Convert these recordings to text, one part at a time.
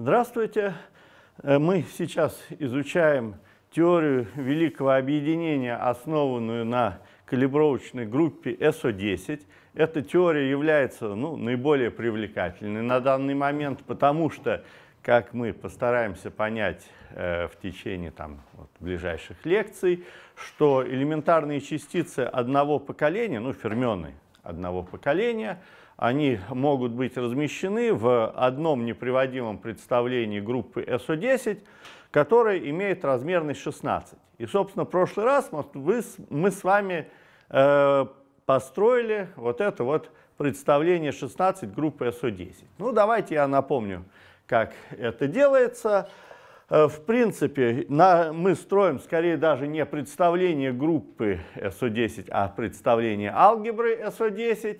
Здравствуйте! Э, мы сейчас изучаем теорию великого объединения, основанную на калибровочной группе СО10. Эта теория является ну, наиболее привлекательной на данный момент, потому что, как мы постараемся понять э, в течение там, вот, ближайших лекций, что элементарные частицы одного поколения, ну, фермионы одного поколения – они могут быть размещены в одном неприводимом представлении группы SO10, которая имеет размерность 16. И, собственно, в прошлый раз мы, мы с вами э, построили вот это вот представление 16 группы SO10. Ну, давайте я напомню, как это делается. Э, в принципе, на, мы строим скорее даже не представление группы SO10, а представление алгебры SO10.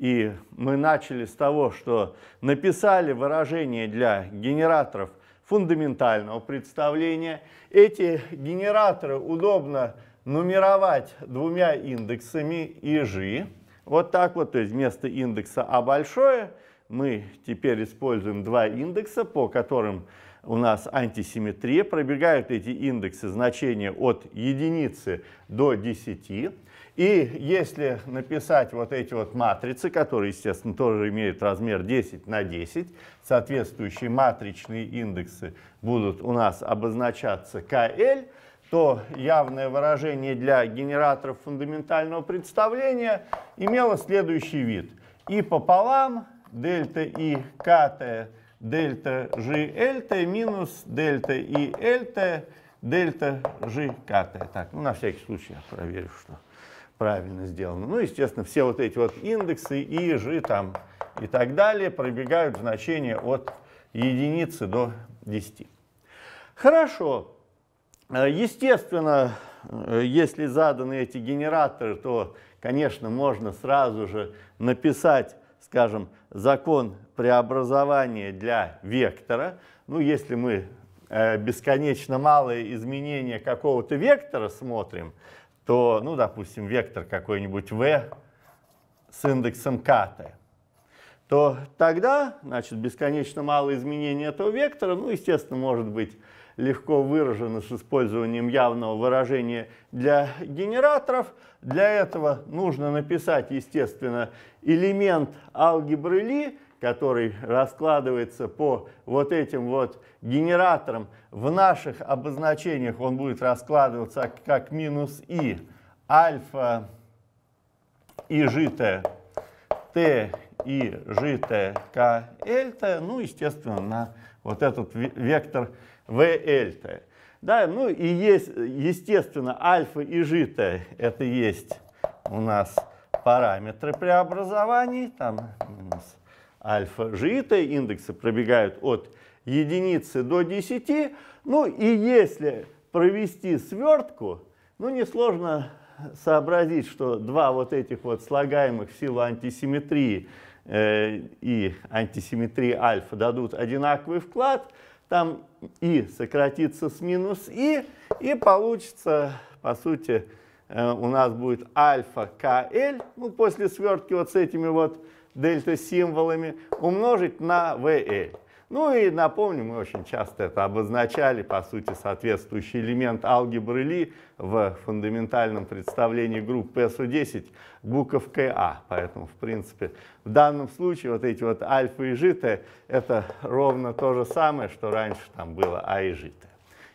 И мы начали с того, что написали выражение для генераторов фундаментального представления. Эти генераторы удобно нумеровать двумя индексами и Вот так вот, то есть вместо индекса А большое мы теперь используем два индекса, по которым у нас антисимметрия. Пробегают эти индексы значения от единицы до 10. И если написать вот эти вот матрицы, которые, естественно, тоже имеют размер 10 на 10, соответствующие матричные индексы будут у нас обозначаться KL, то явное выражение для генераторов фундаментального представления имело следующий вид. И пополам дельта И КТ дельта G ЛТ минус дельта И ЛТ дельта G КТ. Так, ну на всякий случай я проверю, что правильно сделано. Ну, естественно, все вот эти вот индексы, ижи там и так далее пробегают значения от единицы до 10. Хорошо. Естественно, если заданы эти генераторы, то, конечно, можно сразу же написать, скажем, закон преобразования для вектора. Ну, если мы э, бесконечно малые изменения какого-то вектора смотрим, то, ну, допустим, вектор какой-нибудь v с индексом k, то тогда, значит, бесконечно малое изменение этого вектора, ну, естественно, может быть легко выражено с использованием явного выражения для генераторов. Для этого нужно написать, естественно, элемент алгебры Ли, который раскладывается по вот этим вот генераторам, в наших обозначениях он будет раскладываться как минус и альфа и житая т и житая к лт, ну, естественно, на вот этот вектор в влт. Да, ну и есть, естественно, альфа и житая, это есть у нас параметры преобразований, там минус альфа. Жиитые индексы пробегают от единицы до 10. Ну и если провести свертку, ну несложно сообразить, что два вот этих вот слагаемых в силу антисимметрии э, и антисимметрии альфа дадут одинаковый вклад, там и сократится с минус и, и получится, по сути, э, у нас будет альфа КЛ, ну, после свертки вот с этими вот дельта-символами умножить на VL. Ну и напомню, мы очень часто это обозначали, по сути, соответствующий элемент алгебры Ли в фундаментальном представлении группы СУ10 буковкой А. Поэтому, в принципе, в данном случае вот эти вот альфа и житы это ровно то же самое, что раньше там было А и житы.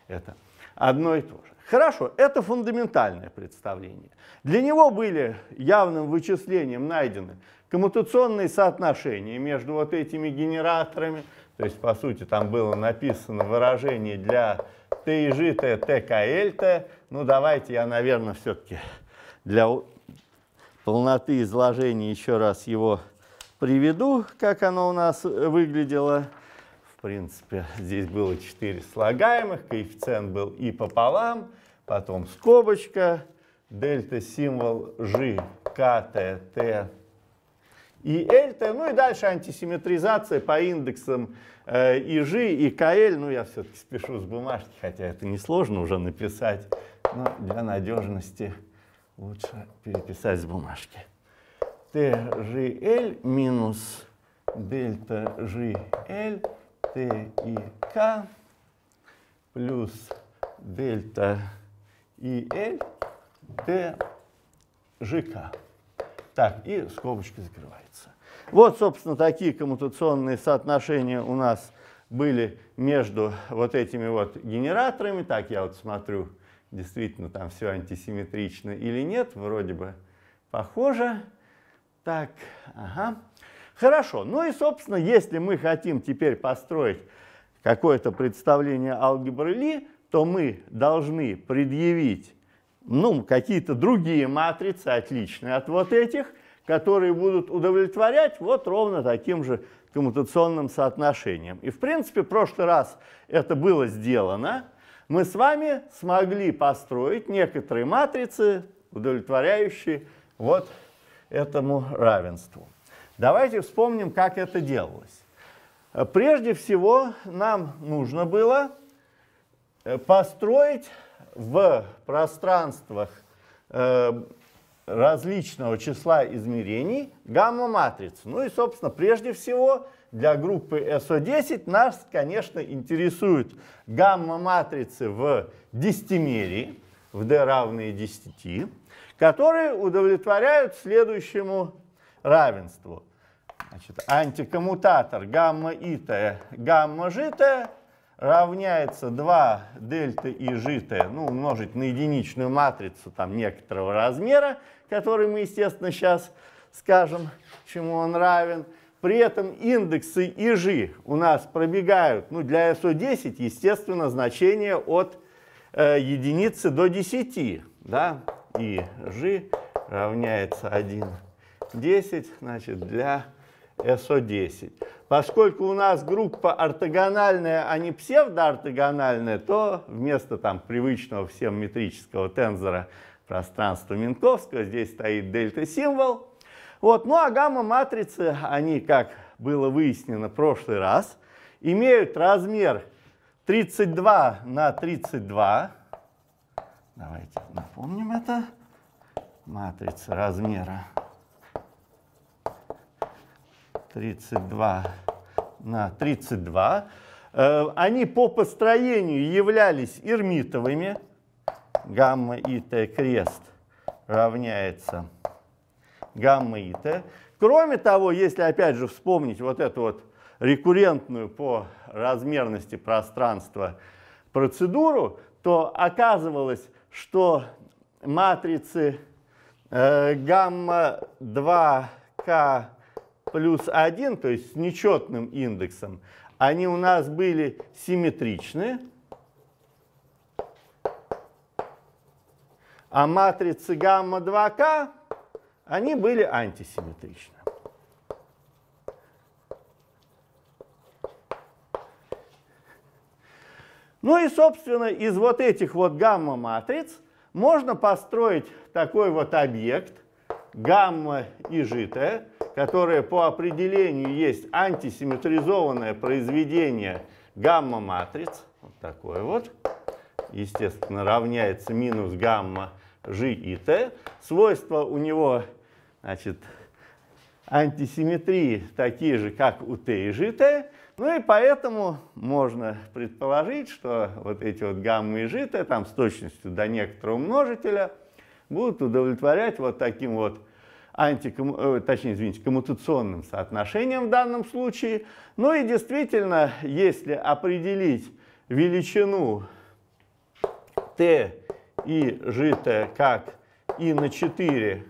Это одно и то же. Хорошо, это фундаментальное представление. Для него были явным вычислением найдены коммутационные соотношения между вот этими генераторами, то есть, по сути, там было написано выражение для Т и Ж, Т, Т, К, Л, Т. Ну, давайте я, наверное, все-таки для полноты изложения еще раз его приведу, как оно у нас э, выглядело. В принципе, здесь было 4 слагаемых, коэффициент был и пополам, потом скобочка, дельта символ G, К, Т, Т, и Эльта, ну и дальше антисимметризация по индексам э, ИЖИ и КЛ, ну я все-таки спешу с бумажки, хотя это несложно уже написать, но для надежности лучше переписать с бумажки. ТЖЛ минус дельта ЖЛ к плюс дельта и л ИЛ ТЖК. Так, и скобочки закрывается. Вот, собственно, такие коммутационные соотношения у нас были между вот этими вот генераторами. Так, я вот смотрю, действительно там все антисимметрично или нет. Вроде бы похоже. Так, ага. Хорошо. Ну и, собственно, если мы хотим теперь построить какое-то представление алгебры Ли, то мы должны предъявить ну, какие-то другие матрицы, отличные от вот этих, которые будут удовлетворять вот ровно таким же коммутационным соотношением. И, в принципе, в прошлый раз это было сделано. Мы с вами смогли построить некоторые матрицы, удовлетворяющие вот этому равенству. Давайте вспомним, как это делалось. Прежде всего, нам нужно было построить в пространствах э, различного числа измерений гамма-матриц. Ну и, собственно, прежде всего для группы SO10 нас, конечно, интересуют гамма-матрицы в десятимерии, в D равные 10, которые удовлетворяют следующему равенству. Значит, антикоммутатор гамма-итая, гамма-житая – равняется 2 дельта и житое, ну, умножить на единичную матрицу там некоторого размера, который мы, естественно, сейчас скажем, чему он равен. При этом индексы и жи у нас пробегают, ну, для SO10, естественно, значение от э, единицы до 10, да, и жи равняется 1, 10, значит, для SO10. Поскольку у нас группа ортогональная, а не псевдоортогональная, то вместо там привычного всем метрического тензора пространства Минковского здесь стоит дельта-символ. Вот. Ну а гамма-матрицы, они, как было выяснено в прошлый раз, имеют размер 32 на 32. Давайте напомним это. Матрица размера 32 на 32. Э, они по построению являлись эрмитовыми. Гамма и Т крест равняется гамма и Т. Кроме того, если опять же вспомнить вот эту вот рекуррентную по размерности пространства процедуру, то оказывалось, что матрицы э, гамма 2К плюс 1, то есть с нечетным индексом, они у нас были симметричны. А матрицы гамма 2К, они были антисимметричны. Ну и, собственно, из вот этих вот гамма-матриц можно построить такой вот объект гамма и житая, которое по определению есть антисимметризованное произведение гамма-матриц, вот такое вот, естественно, равняется минус гамма g и t. Свойства у него, значит, антисимметрии такие же, как у t и g-t. Ну и поэтому можно предположить, что вот эти вот гаммы и g-t там с точностью до некоторого множителя будут удовлетворять вот таким вот антиком... Э, точнее, извините, коммутационным соотношением в данном случае. Ну и действительно, если определить величину t и жито как и на 4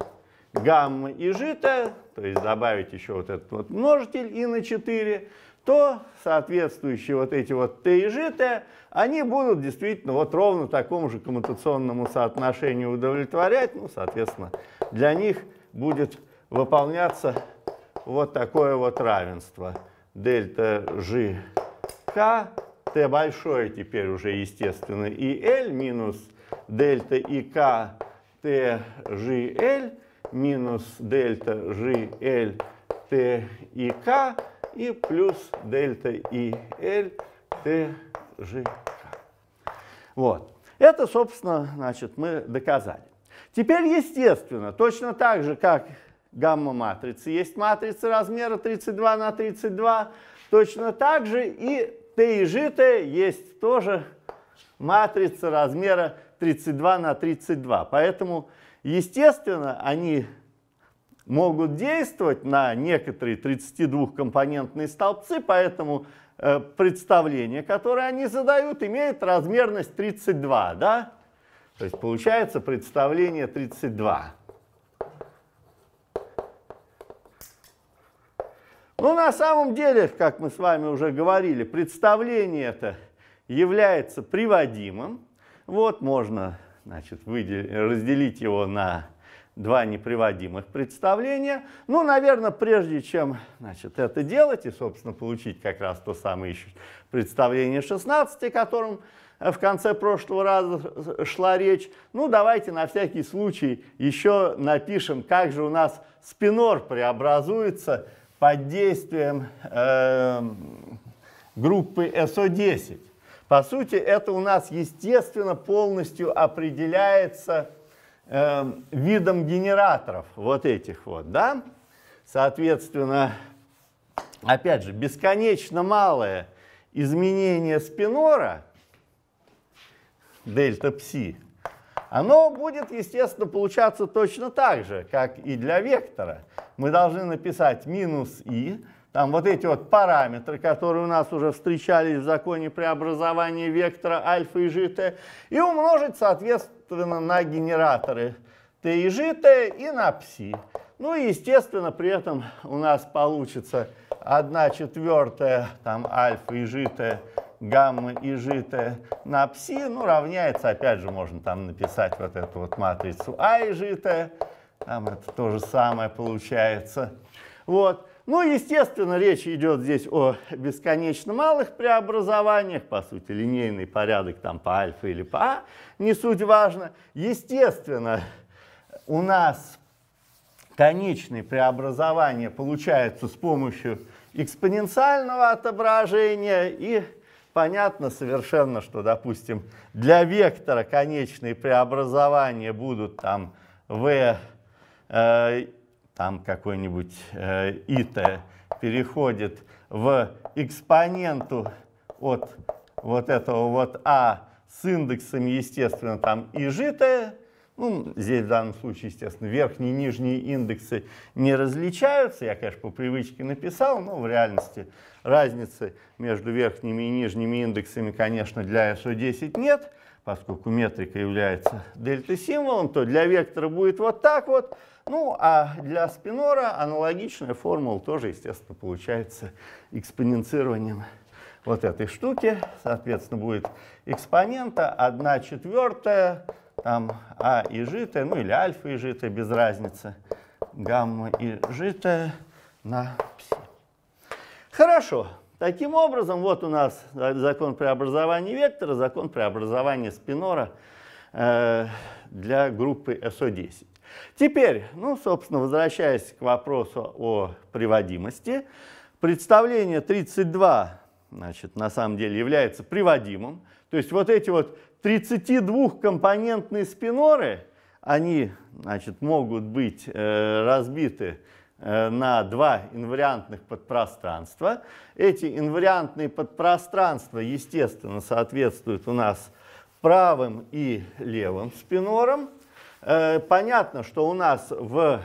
гамма и жито, то есть добавить еще вот этот вот множитель и на 4, то соответствующие вот эти вот t и жито, они будут действительно вот ровно такому же коммутационному соотношению удовлетворять. Ну, соответственно, для них будет выполняться вот такое вот равенство. Дельта g k, большое теперь уже естественно, и l минус дельта и k t минус дельта g l t и плюс дельта и l t Вот. Это, собственно, значит, мы доказали. Теперь, естественно, точно так же, как гамма-матрицы, есть матрица размера 32 на 32, точно так же и Т и Ж есть тоже матрица размера 32 на 32. Поэтому, естественно, они могут действовать на некоторые 32-компонентные столбцы, поэтому э, представление, которое они задают, имеет размерность 32, да? То есть получается представление 32. Ну, на самом деле, как мы с вами уже говорили, представление это является приводимым. Вот можно значит, разделить его на два неприводимых представления. Ну, наверное, прежде чем значит, это делать и, собственно, получить как раз то самое еще представление 16, которым Э, в конце прошлого раза шла речь. Ну, давайте на всякий случай еще напишем, как же у нас спинор преобразуется под действием э, группы СО10. По сути, это у нас, естественно, полностью определяется э, видом генераторов вот этих вот, да? Соответственно, опять же, бесконечно малое изменение спинора – дельта пси, оно будет, естественно, получаться точно так же, как и для вектора. Мы должны написать минус и, там вот эти вот параметры, которые у нас уже встречались в законе преобразования вектора альфа и жита, и умножить, соответственно, на генераторы t и жита и на пси. Ну и, естественно, при этом у нас получится 1 четвертая там альфа и житая гамма и житая на пси, ну, равняется, опять же, можно там написать вот эту вот матрицу А и житая, там это то же самое получается. Вот. Ну, естественно, речь идет здесь о бесконечно малых преобразованиях, по сути, линейный порядок там по альфа или по А, не суть важно. Естественно, у нас конечные преобразования получаются с помощью экспоненциального отображения. И понятно совершенно, что, допустим, для вектора конечные преобразования будут там v, э, там какой-нибудь э, it переходит в экспоненту от вот этого вот а с индексами, естественно, там и житое, ну, здесь в данном случае, естественно, верхние и нижние индексы не различаются. Я, конечно, по привычке написал, но в реальности разницы между верхними и нижними индексами, конечно, для SO10 нет, поскольку метрика является дельта-символом, то для вектора будет вот так вот. Ну, а для спинора аналогичная формула тоже, естественно, получается экспоненцированием вот этой штуки. Соответственно, будет экспонента 1 четвертая там А и житое, ну или альфа и житое, без разницы, гамма и житое на пси. Хорошо. Таким образом, вот у нас э, закон преобразования вектора, закон преобразования спинора э, для группы SO10. Теперь, ну, собственно, возвращаясь к вопросу о приводимости, представление 32, значит, на самом деле является приводимым. То есть вот эти вот 32-компонентные спиноры, они значит, могут быть э, разбиты э, на два инвариантных подпространства. Эти инвариантные подпространства, естественно, соответствуют у нас правым и левым спинорам. Э, понятно, что у нас в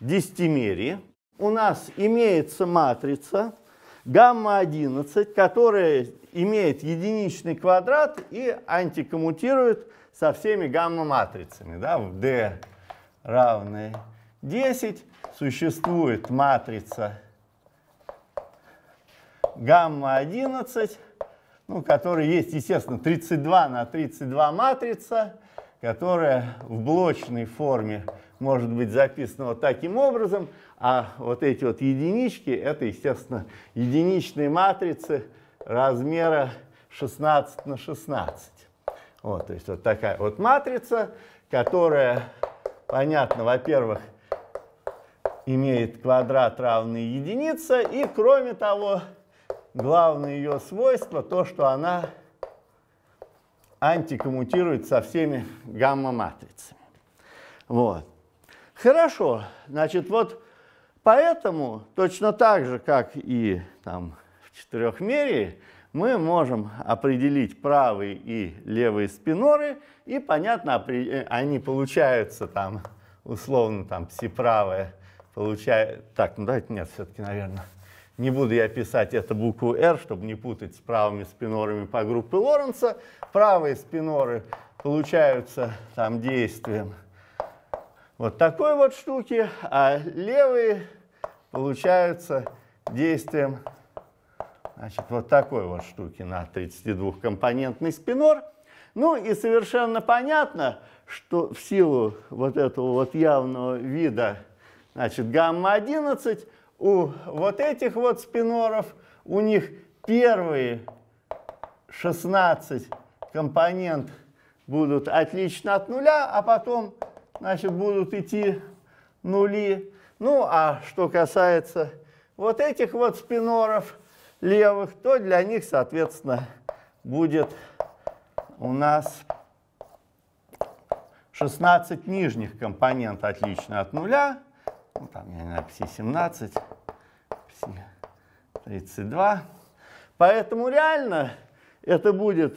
десятимерии у нас имеется матрица, гамма-11, которая имеет единичный квадрат и антикоммутирует со всеми гамма-матрицами. Да? В D равное 10 существует матрица гамма-11, ну, которая есть, естественно, 32 на 32 матрица, которая в блочной форме может быть записана вот таким образом, а вот эти вот единички, это, естественно, единичные матрицы размера 16 на 16. Вот, то есть вот такая вот матрица, которая, понятно, во-первых, имеет квадрат равный единице, и, кроме того, главное ее свойство, то, что она антикоммутирует со всеми гамма-матрицами. Вот. Хорошо, значит, вот Поэтому точно так же, как и там, в четырехмерии, мы можем определить правые и левые спиноры, и, понятно, э, они получаются там, условно, там, пси-правая получает... Так, ну давайте, нет, все-таки, наверное, не буду я писать эту букву R, чтобы не путать с правыми спинорами по группе Лоренца. Правые спиноры получаются там действием вот такой вот штуки, а левые получаются действием значит, вот такой вот штуки на 32-компонентный спинор. Ну и совершенно понятно, что в силу вот этого вот явного вида значит, гамма-11 у вот этих вот спиноров у них первые 16 компонент будут отлично от нуля, а потом значит, будут идти нули ну, а что касается вот этих вот спиноров левых, то для них, соответственно, будет у нас 16 нижних компонент отлично от нуля. Ну, там, я не знаю, пси-17, пси-32. Поэтому реально это будет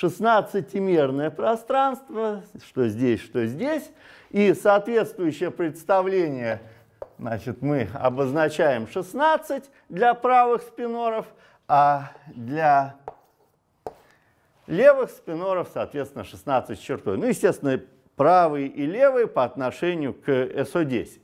16-мерное пространство, что здесь, что здесь, и соответствующее представление – Значит, мы обозначаем 16 для правых спиноров, а для левых спиноров, соответственно, 16 с чертой. Ну, естественно, правые и левые по отношению к SO10.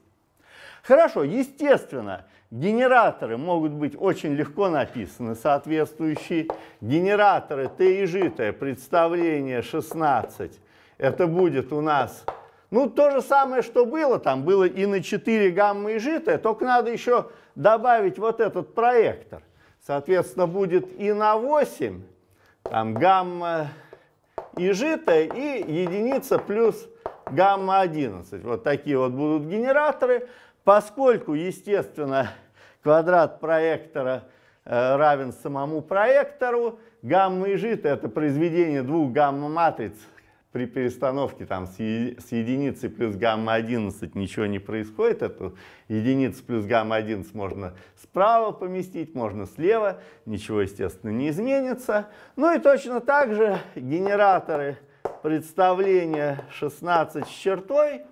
Хорошо, естественно, генераторы могут быть очень легко написаны, соответствующие. Генераторы Т и Ж, представление 16, это будет у нас ну, то же самое, что было, там было и на 4 гаммы и житое, только надо еще добавить вот этот проектор. Соответственно, будет и на 8, там гамма и житое, и единица плюс гамма 11. Вот такие вот будут генераторы. Поскольку, естественно, квадрат проектора э, равен самому проектору, гамма и жита это произведение двух гамма-матриц, при перестановке там с, е, с единицы плюс гамма-11 ничего не происходит, эту единицу плюс гамма-11 можно справа поместить, можно слева, ничего, естественно, не изменится. Ну и точно так же генераторы представления 16 с чертой,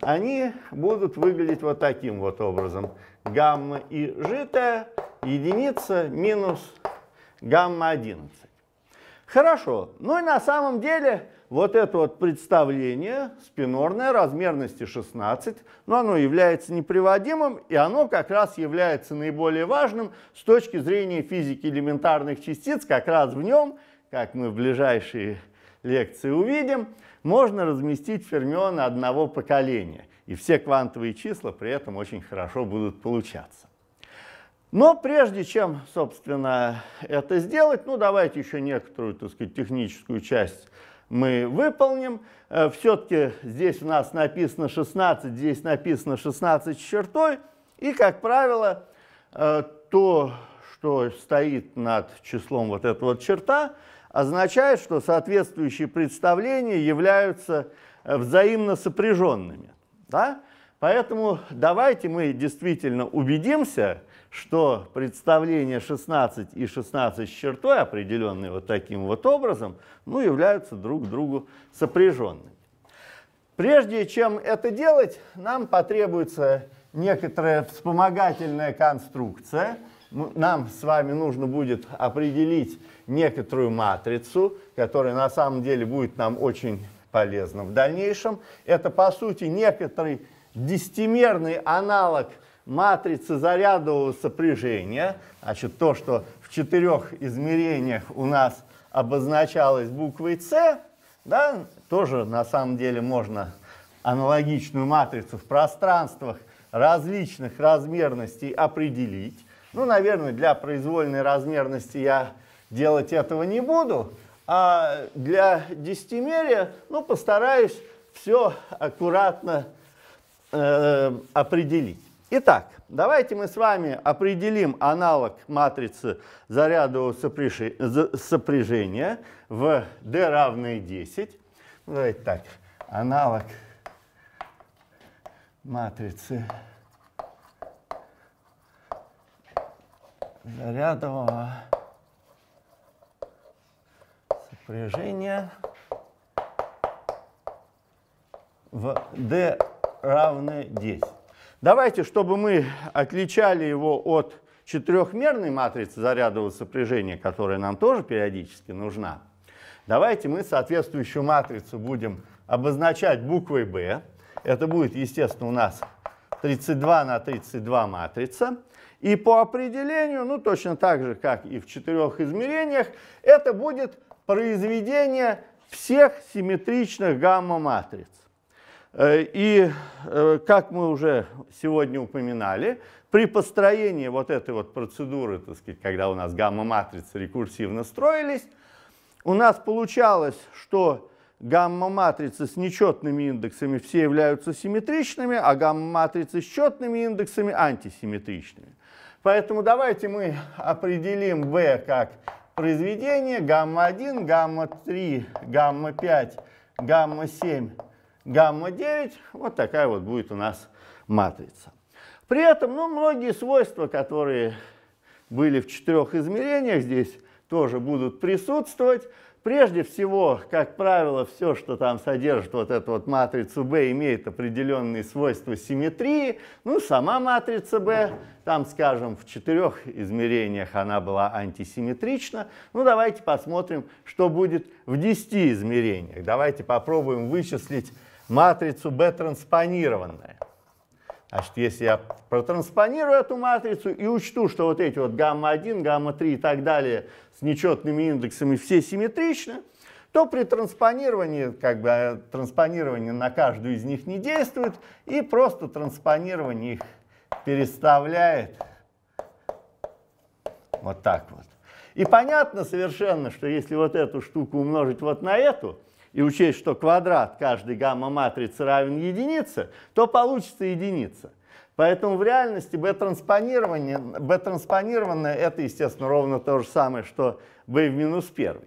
они будут выглядеть вот таким вот образом. Гамма и житая единица минус гамма 11. Хорошо. Ну и на самом деле вот это вот представление спинорное размерности 16, но оно является неприводимым, и оно как раз является наиболее важным с точки зрения физики элементарных частиц, как раз в нем, как мы в ближайшие лекции увидим, можно разместить фермионы одного поколения, и все квантовые числа при этом очень хорошо будут получаться. Но прежде чем, собственно, это сделать, ну давайте еще некоторую, так сказать, техническую часть мы выполним. Э, Все-таки здесь у нас написано 16, здесь написано 16 с чертой. И, как правило, э, то, что стоит над числом вот эта вот черта, означает, что соответствующие представления являются э, взаимно сопряженными. Да? Поэтому давайте мы действительно убедимся, что представления 16 и 16 с чертой, определенные вот таким вот образом, ну, являются друг другу сопряженными. Прежде чем это делать, нам потребуется некоторая вспомогательная конструкция. Нам с вами нужно будет определить некоторую матрицу, которая на самом деле будет нам очень полезна в дальнейшем. Это, по сути, некоторый десятимерный аналог – матрицы зарядового сопряжения, значит, то, что в четырех измерениях у нас обозначалось буквой С, да, тоже на самом деле можно аналогичную матрицу в пространствах различных размерностей определить. Ну, наверное, для произвольной размерности я делать этого не буду, а для десятимерия, ну, постараюсь все аккуратно э, определить. Итак, давайте мы с вами определим аналог матрицы зарядового сопряжения в D равное 10. Давайте так, аналог матрицы зарядового сопряжения в D равное 10. Давайте, чтобы мы отличали его от четырехмерной матрицы зарядового сопряжения, которая нам тоже периодически нужна, давайте мы соответствующую матрицу будем обозначать буквой B. Это будет, естественно, у нас 32 на 32 матрица. И по определению, ну точно так же, как и в четырех измерениях, это будет произведение всех симметричных гамма-матриц. Э, и, э, как мы уже сегодня упоминали, при построении вот этой вот процедуры, так сказать, когда у нас гамма-матрицы рекурсивно строились, у нас получалось, что гамма-матрицы с нечетными индексами все являются симметричными, а гамма-матрицы с четными индексами антисимметричными. Поэтому давайте мы определим B как произведение гамма-1, гамма-3, гамма-5, гамма-7 гамма 9, вот такая вот будет у нас матрица. При этом, ну, многие свойства, которые были в четырех измерениях, здесь тоже будут присутствовать. Прежде всего, как правило, все, что там содержит вот эту вот матрицу B, имеет определенные свойства симметрии. Ну, сама матрица B, там, скажем, в четырех измерениях она была антисимметрична. Ну, давайте посмотрим, что будет в десяти измерениях. Давайте попробуем вычислить матрицу B транспонированная. Значит, если я протранспонирую эту матрицу и учту, что вот эти вот гамма-1, гамма-3 и так далее с нечетными индексами все симметричны, то при транспонировании, как бы э, транспонирование на каждую из них не действует, и просто транспонирование их переставляет вот так вот. И понятно совершенно, что если вот эту штуку умножить вот на эту, и учесть, что квадрат каждой гамма-матрицы равен единице, то получится единица. Поэтому в реальности B-транспонирование, B-транспонированное это, естественно, ровно то же самое, что B в минус 1.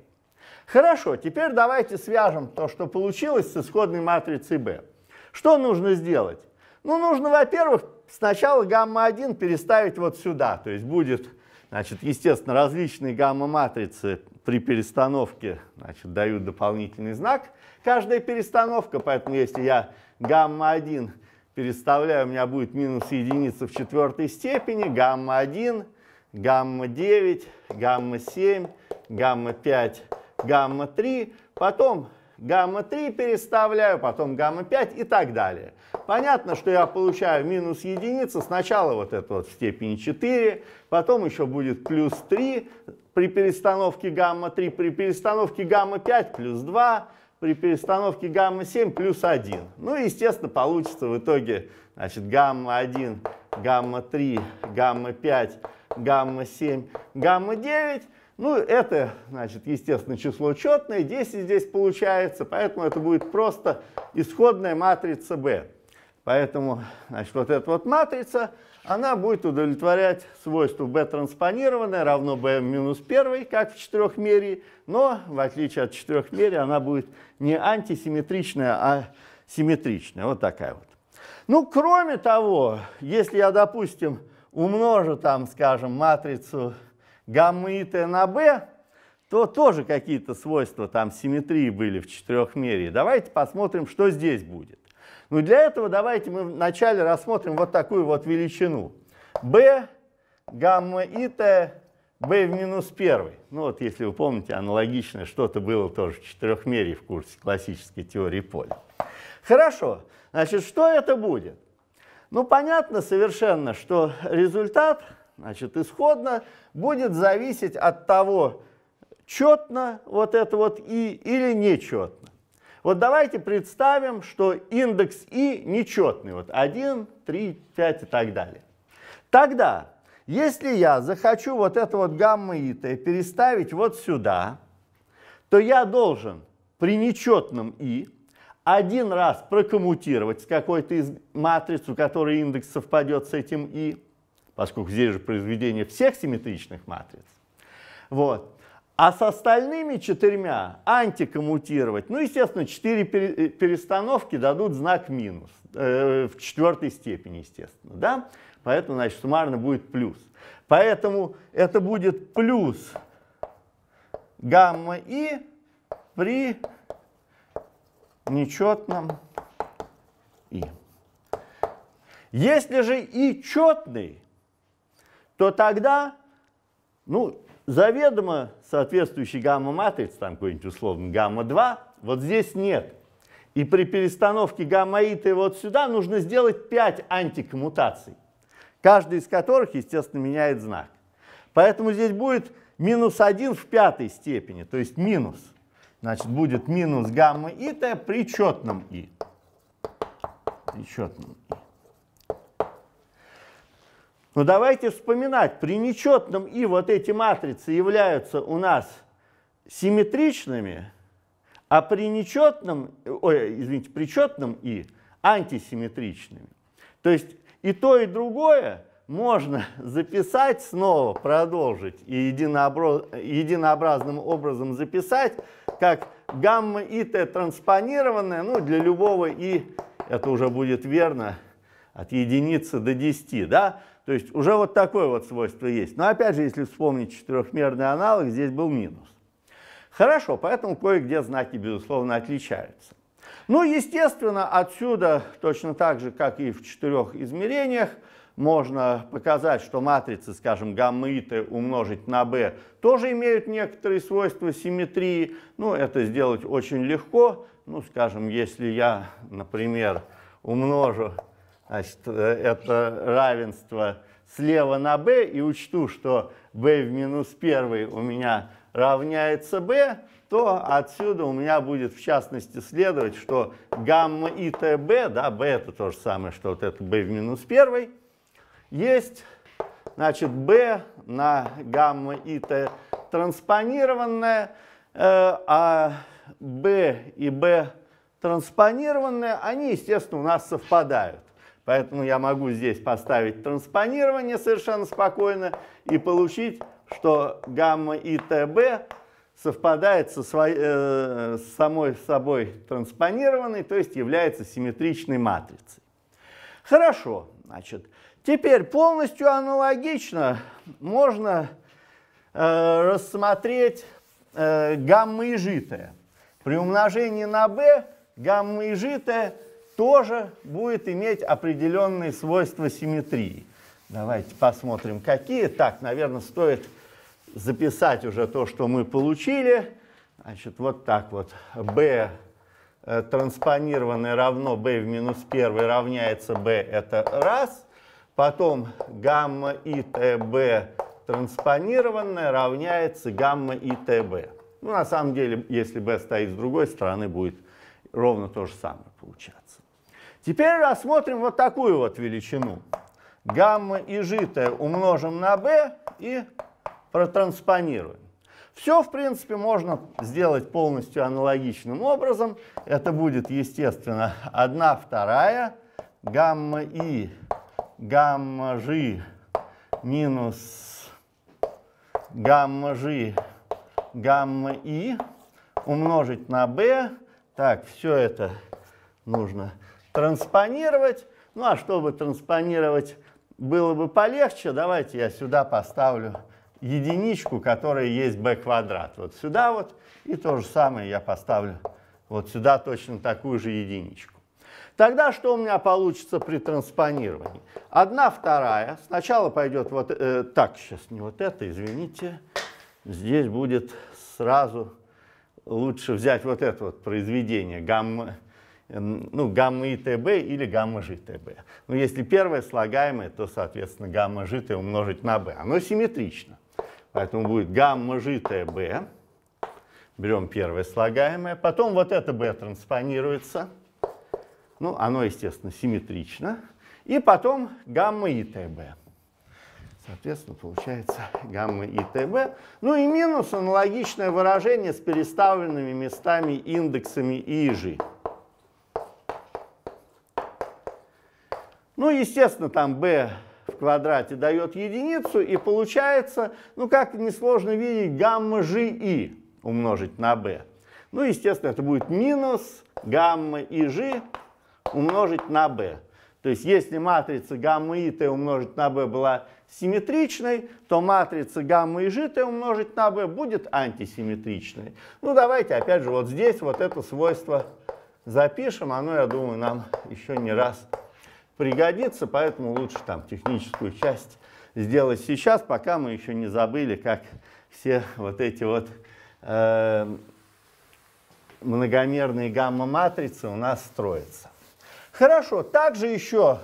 Хорошо, теперь давайте свяжем то, что получилось, с исходной матрицей B. Что нужно сделать? Ну, нужно, во-первых, сначала гамма-1 переставить вот сюда. То есть будет, значит, естественно, различные гамма-матрицы при перестановке значит, дают дополнительный знак. Каждая перестановка, поэтому если я гамма-1 переставляю, у меня будет минус единица в четвертой степени, гамма-1, гамма-9, гамма-7, гамма-5, гамма-3, потом гамма-3 переставляю, потом гамма-5 и так далее. Понятно, что я получаю минус единица, сначала вот это вот в степени 4, потом еще будет плюс 3, при перестановке гамма-3, при перестановке гамма-5 плюс 2, при перестановке гамма-7 плюс 1. Ну и, естественно, получится в итоге значит, гамма-1, гамма-3, гамма-5, гамма-7, гамма-9. Ну, это, значит, естественно, число четное, 10 здесь получается, поэтому это будет просто исходная матрица B. Поэтому, значит, вот эта вот матрица она будет удовлетворять свойству B транспонированное равно B минус 1, как в четырехмерии, но в отличие от четырехмерия она будет не антисимметричная, а симметричная, вот такая вот. Ну, кроме того, если я, допустим, умножу там, скажем, матрицу гаммы и t на b, то тоже какие-то свойства там симметрии были в четырехмерии. Давайте посмотрим, что здесь будет. Ну для этого давайте мы вначале рассмотрим вот такую вот величину. b гамма и t b в минус 1. Ну вот если вы помните, аналогичное что-то было тоже в четырехмерии в курсе классической теории поля. Хорошо, значит, что это будет? Ну понятно совершенно, что результат, значит, исходно будет зависеть от того, четно вот это вот и или нечетно. Вот давайте представим, что индекс i нечетный, вот 1, 3, 5 и так далее. Тогда, если я захочу вот это вот гамма и переставить вот сюда, то я должен при нечетном и один раз прокоммутировать с какой-то из матриц, у которой индекс совпадет с этим и, поскольку здесь же произведение всех симметричных матриц. Вот а с остальными четырьмя антикоммутировать, ну, естественно, четыре э, перестановки дадут знак минус, э, в четвертой степени, естественно, да? Поэтому, значит, суммарно будет плюс. Поэтому это будет плюс гамма и при нечетном и. Если же и четный, то тогда, ну, заведомо соответствующий гамма-матриц, там какой-нибудь условно гамма-2, вот здесь нет. И при перестановке гамма-ита вот сюда нужно сделать 5 антикоммутаций, каждый из которых, естественно, меняет знак. Поэтому здесь будет минус 1 в пятой степени, то есть минус. Значит, будет минус гамма ита при четном и. При четном и. Но давайте вспоминать, при нечетном и вот эти матрицы являются у нас симметричными, а при нечетном, ой, извините, при четном и антисимметричными. То есть и то, и другое можно записать снова, продолжить и единообразным образом записать, как гамма и т транспонированная, ну, для любого и, это уже будет верно, от единицы до 10, да, то есть уже вот такое вот свойство есть. Но опять же, если вспомнить четырехмерный аналог, здесь был минус. Хорошо, поэтому кое-где знаки, безусловно, отличаются. Ну, естественно, отсюда, точно так же, как и в четырех измерениях, можно показать, что матрицы, скажем, гамма и умножить на b тоже имеют некоторые свойства симметрии. Ну, это сделать очень легко. Ну, скажем, если я, например, умножу значит, э, это равенство слева на b и учту, что b в минус 1 у меня равняется b, то отсюда у меня будет в частности следовать, что гамма и b, да, b это то же самое, что вот это b в минус 1, есть, значит, b на гамма и транспонированное, э, а b и b транспонированное, они, естественно, у нас совпадают. Поэтому я могу здесь поставить транспонирование совершенно спокойно и получить, что гамма и тб совпадает со своей э, с самой собой транспонированной, то есть является симметричной матрицей. Хорошо, значит, теперь полностью аналогично можно э, рассмотреть э, гамма и житое. При умножении на b гамма и житое – тоже будет иметь определенные свойства симметрии. Давайте посмотрим, какие. Так, наверное, стоит записать уже то, что мы получили. Значит, вот так вот. B э, транспонированное равно b в минус 1 равняется b, это раз. Потом гамма и tb транспонированное равняется гамма и tb. Ну, на самом деле, если b стоит с другой стороны, будет ровно то же самое получаться. Теперь рассмотрим вот такую вот величину. Гамма и житое умножим на b и протранспонируем. Все, в принципе, можно сделать полностью аналогичным образом. Это будет, естественно, 1 вторая гамма и гамма g минус гамма g гамма и умножить на b. Так, все это нужно транспонировать. Ну а чтобы транспонировать было бы полегче, давайте я сюда поставлю единичку, которая есть b квадрат. Вот сюда вот, и то же самое я поставлю вот сюда точно такую же единичку. Тогда что у меня получится при транспонировании? Одна вторая. Сначала пойдет вот э, так, сейчас не вот это, извините. Здесь будет сразу лучше взять вот это вот произведение гаммы ну, гамма ИТБ или гамма ЖТБ. Ну, если первое слагаемое, то, соответственно, гамма ЖТ умножить на б Оно симметрично. Поэтому будет гамма ЖТБ. Берем первое слагаемое. Потом вот это б транспонируется. Ну, оно, естественно, симметрично. И потом гамма ИТБ. Соответственно, получается гамма ИТБ. Ну и минус аналогичное выражение с переставленными местами индексами и и Ну, естественно, там b в квадрате дает единицу, и получается, ну, как несложно видеть, гамма g и умножить на b. Ну, естественно, это будет минус гамма и g умножить на b. То есть, если матрица гамма и t умножить на b была симметричной, то матрица гамма и g t умножить на b будет антисимметричной. Ну, давайте, опять же, вот здесь вот это свойство запишем. Оно, я думаю, нам еще не раз пригодится, поэтому лучше там техническую часть сделать сейчас, пока мы еще не забыли, как все вот эти вот э, многомерные гамма-матрицы у нас строятся. Хорошо, также еще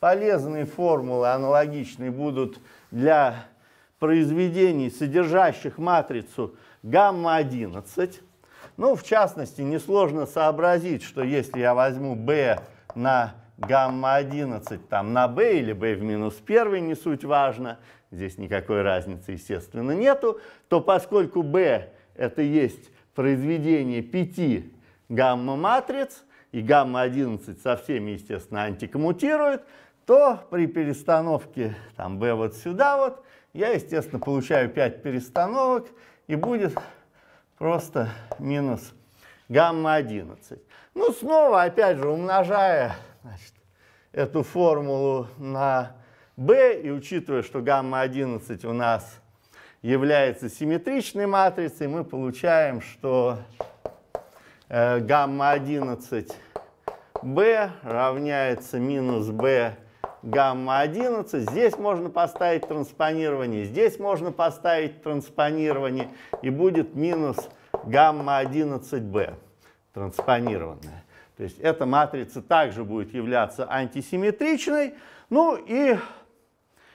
полезные формулы аналогичные будут для произведений, содержащих матрицу гамма-11. Ну, в частности, несложно сообразить, что если я возьму B на гамма-11 там на b или b в минус 1, не суть важно, здесь никакой разницы, естественно, нету, то поскольку b это есть произведение 5 гамма-матриц, и гамма-11 со всеми, естественно, антикоммутирует, то при перестановке там b вот сюда вот, я, естественно, получаю 5 перестановок, и будет просто минус гамма-11. Ну, снова, опять же, умножая значит, эту формулу на B, и учитывая, что гамма-11 у нас является симметричной матрицей, мы получаем, что э, гамма-11B равняется минус B гамма-11. Здесь можно поставить транспонирование, здесь можно поставить транспонирование, и будет минус гамма-11b транспонированное. То есть эта матрица также будет являться антисимметричной. Ну и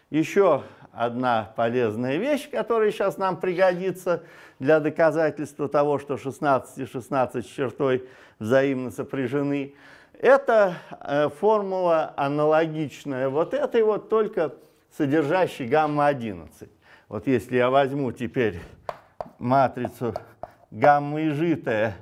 еще одна полезная вещь, которая сейчас нам пригодится для доказательства того, что 16 и 16 с чертой взаимно сопряжены. Это э, формула аналогичная вот этой вот, только содержащей гамма-11. Вот если я возьму теперь матрицу гамма-ижитая,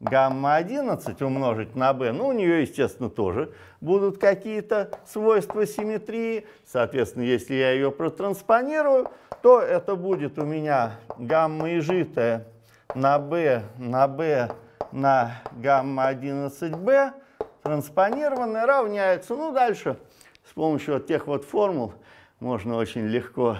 гамма-11 умножить на b, ну, у нее, естественно, тоже будут какие-то свойства симметрии. Соответственно, если я ее протранспонирую, то это будет у меня гамма ижитая на b на b на гамма-11b транспонированная равняется, ну, дальше с помощью вот тех вот формул можно очень легко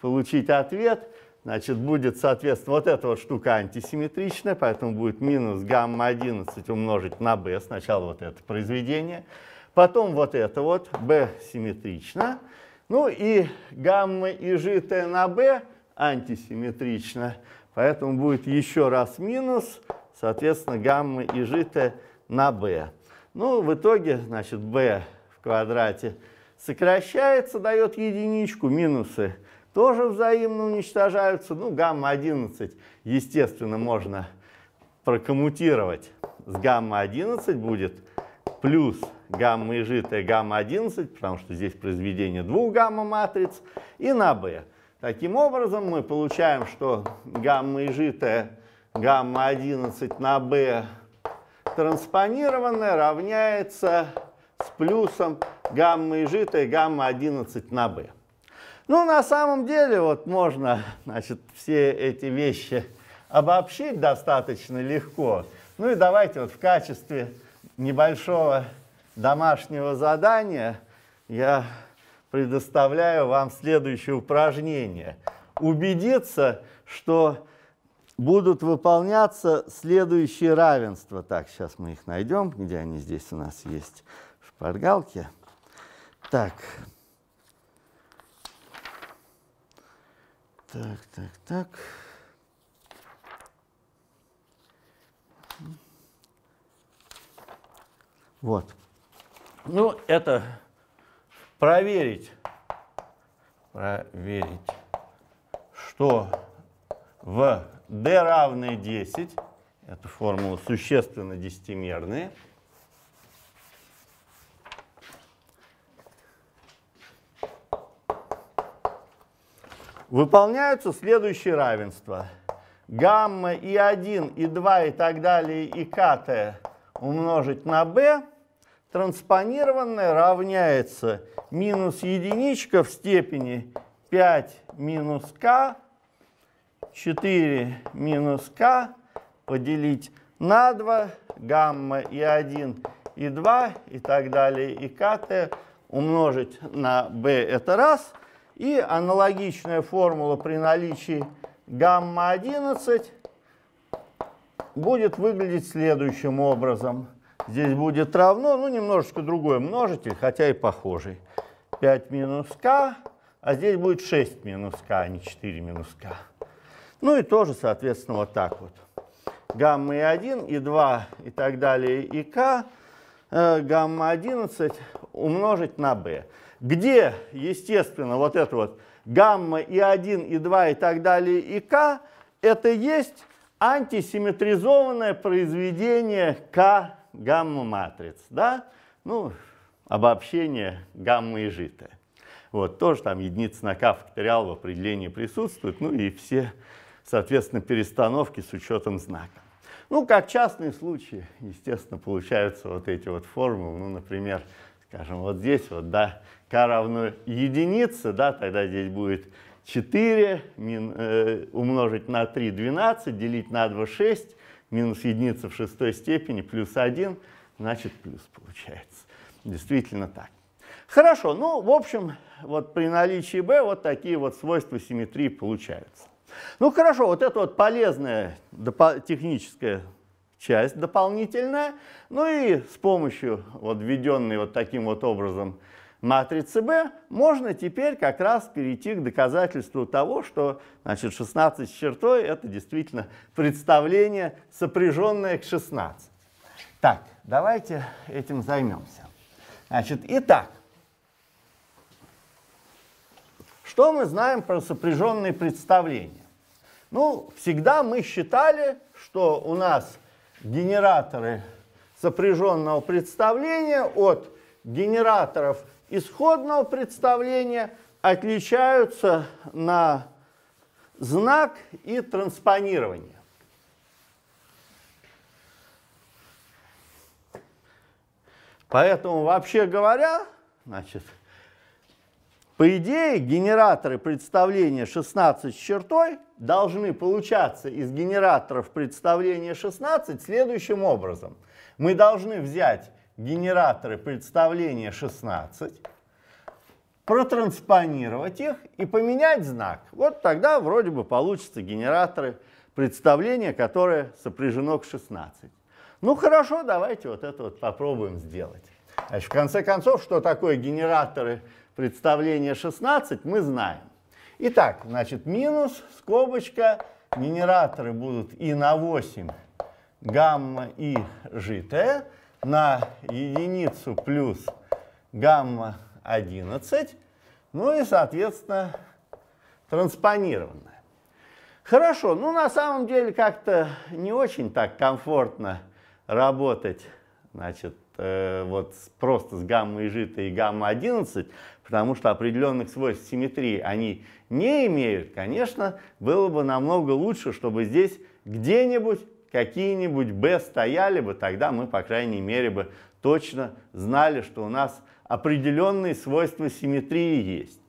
получить ответ. Значит, будет, соответственно, вот эта вот штука антисимметричная, поэтому будет минус гамма-11 умножить на b, сначала вот это произведение, потом вот это вот, b симметрично, ну и гамма и житая на b антисимметрично, поэтому будет еще раз минус, соответственно, гамма и житая на b. Ну, в итоге, значит, b в квадрате сокращается, дает единичку, минусы тоже взаимно уничтожаются. Ну, гамма-11, естественно, можно прокоммутировать. С гамма-11 будет плюс гамма и гамма-11, потому что здесь произведение двух гамма-матриц, и на b. Таким образом, мы получаем, что гамма ижитая гамма-11 на b транспонированная равняется с плюсом гамма и гамма-11 на b. Ну, на самом деле, вот можно, значит, все эти вещи обобщить достаточно легко. Ну и давайте вот в качестве небольшого домашнего задания я предоставляю вам следующее упражнение. Убедиться, что будут выполняться следующие равенства. Так, сейчас мы их найдем, где они здесь у нас есть, в шпаргалке. Так, Так, так, так. Вот. Ну, это проверить, проверить, что в d равное 10, это формула существенно десятимерная, выполняются следующие равенства. Гамма и 1, и 2, и так далее, и kt умножить на b транспонированное равняется минус единичка в степени 5 минус k, 4 минус k поделить на 2, гамма и 1, и 2, и так далее, и kt умножить на b это раз – и аналогичная формула при наличии гамма-11 будет выглядеть следующим образом. Здесь будет равно, ну немножечко другой множитель, хотя и похожий. 5 минус k, а здесь будет 6 минус k, а не 4 минус k. Ну и тоже, соответственно, вот так вот. Гамма и 1, и 2, и так далее, и k. Гамма 11 умножить на b где, естественно, вот это вот гамма и 1, и 2 и так далее, и К, это есть антисимметризованное произведение К гамма-матриц, да? Ну, обобщение гаммы и житая. Вот, тоже там единица на К факториал в определении присутствует, ну и все, соответственно, перестановки с учетом знака. Ну, как частные случаи, естественно, получаются вот эти вот формулы, ну, например, скажем, вот здесь вот, да, k равно единице, да, тогда здесь будет 4 мин, э, умножить на 3 12, делить на 2 6, минус единица в шестой степени, плюс 1, значит плюс получается. Действительно так. Хорошо, ну, в общем, вот при наличии b вот такие вот свойства симметрии получаются. Ну, хорошо, вот это вот полезная техническая часть дополнительная, ну и с помощью вот введенной вот таким вот образом матрицы B, можно теперь как раз перейти к доказательству того, что значит, 16 с чертой – это действительно представление, сопряженное к 16. Так, давайте этим займемся. Значит, итак, что мы знаем про сопряженные представления? Ну, всегда мы считали, что у нас генераторы сопряженного представления от генераторов исходного представления отличаются на знак и транспонирование. Поэтому, вообще говоря, значит, по идее, генераторы представления 16 с чертой должны получаться из генераторов представления 16 следующим образом. Мы должны взять генераторы представления 16, протранспонировать их и поменять знак. Вот тогда вроде бы получится генераторы представления, которое сопряжено к 16. Ну хорошо, давайте вот это вот попробуем сделать. Значит, в конце концов, что такое генераторы представления 16, мы знаем. Итак, значит, минус, скобочка, генераторы будут и на 8 гамма и житая на единицу плюс гамма 11, ну и, соответственно, транспонированная. Хорошо, ну на самом деле как-то не очень так комфортно работать, значит, э, вот просто с гаммой житой и гамма 11, потому что определенных свойств симметрии они не имеют, конечно, было бы намного лучше, чтобы здесь где-нибудь какие-нибудь Б стояли бы, тогда мы, по крайней мере, бы точно знали, что у нас определенные свойства симметрии есть.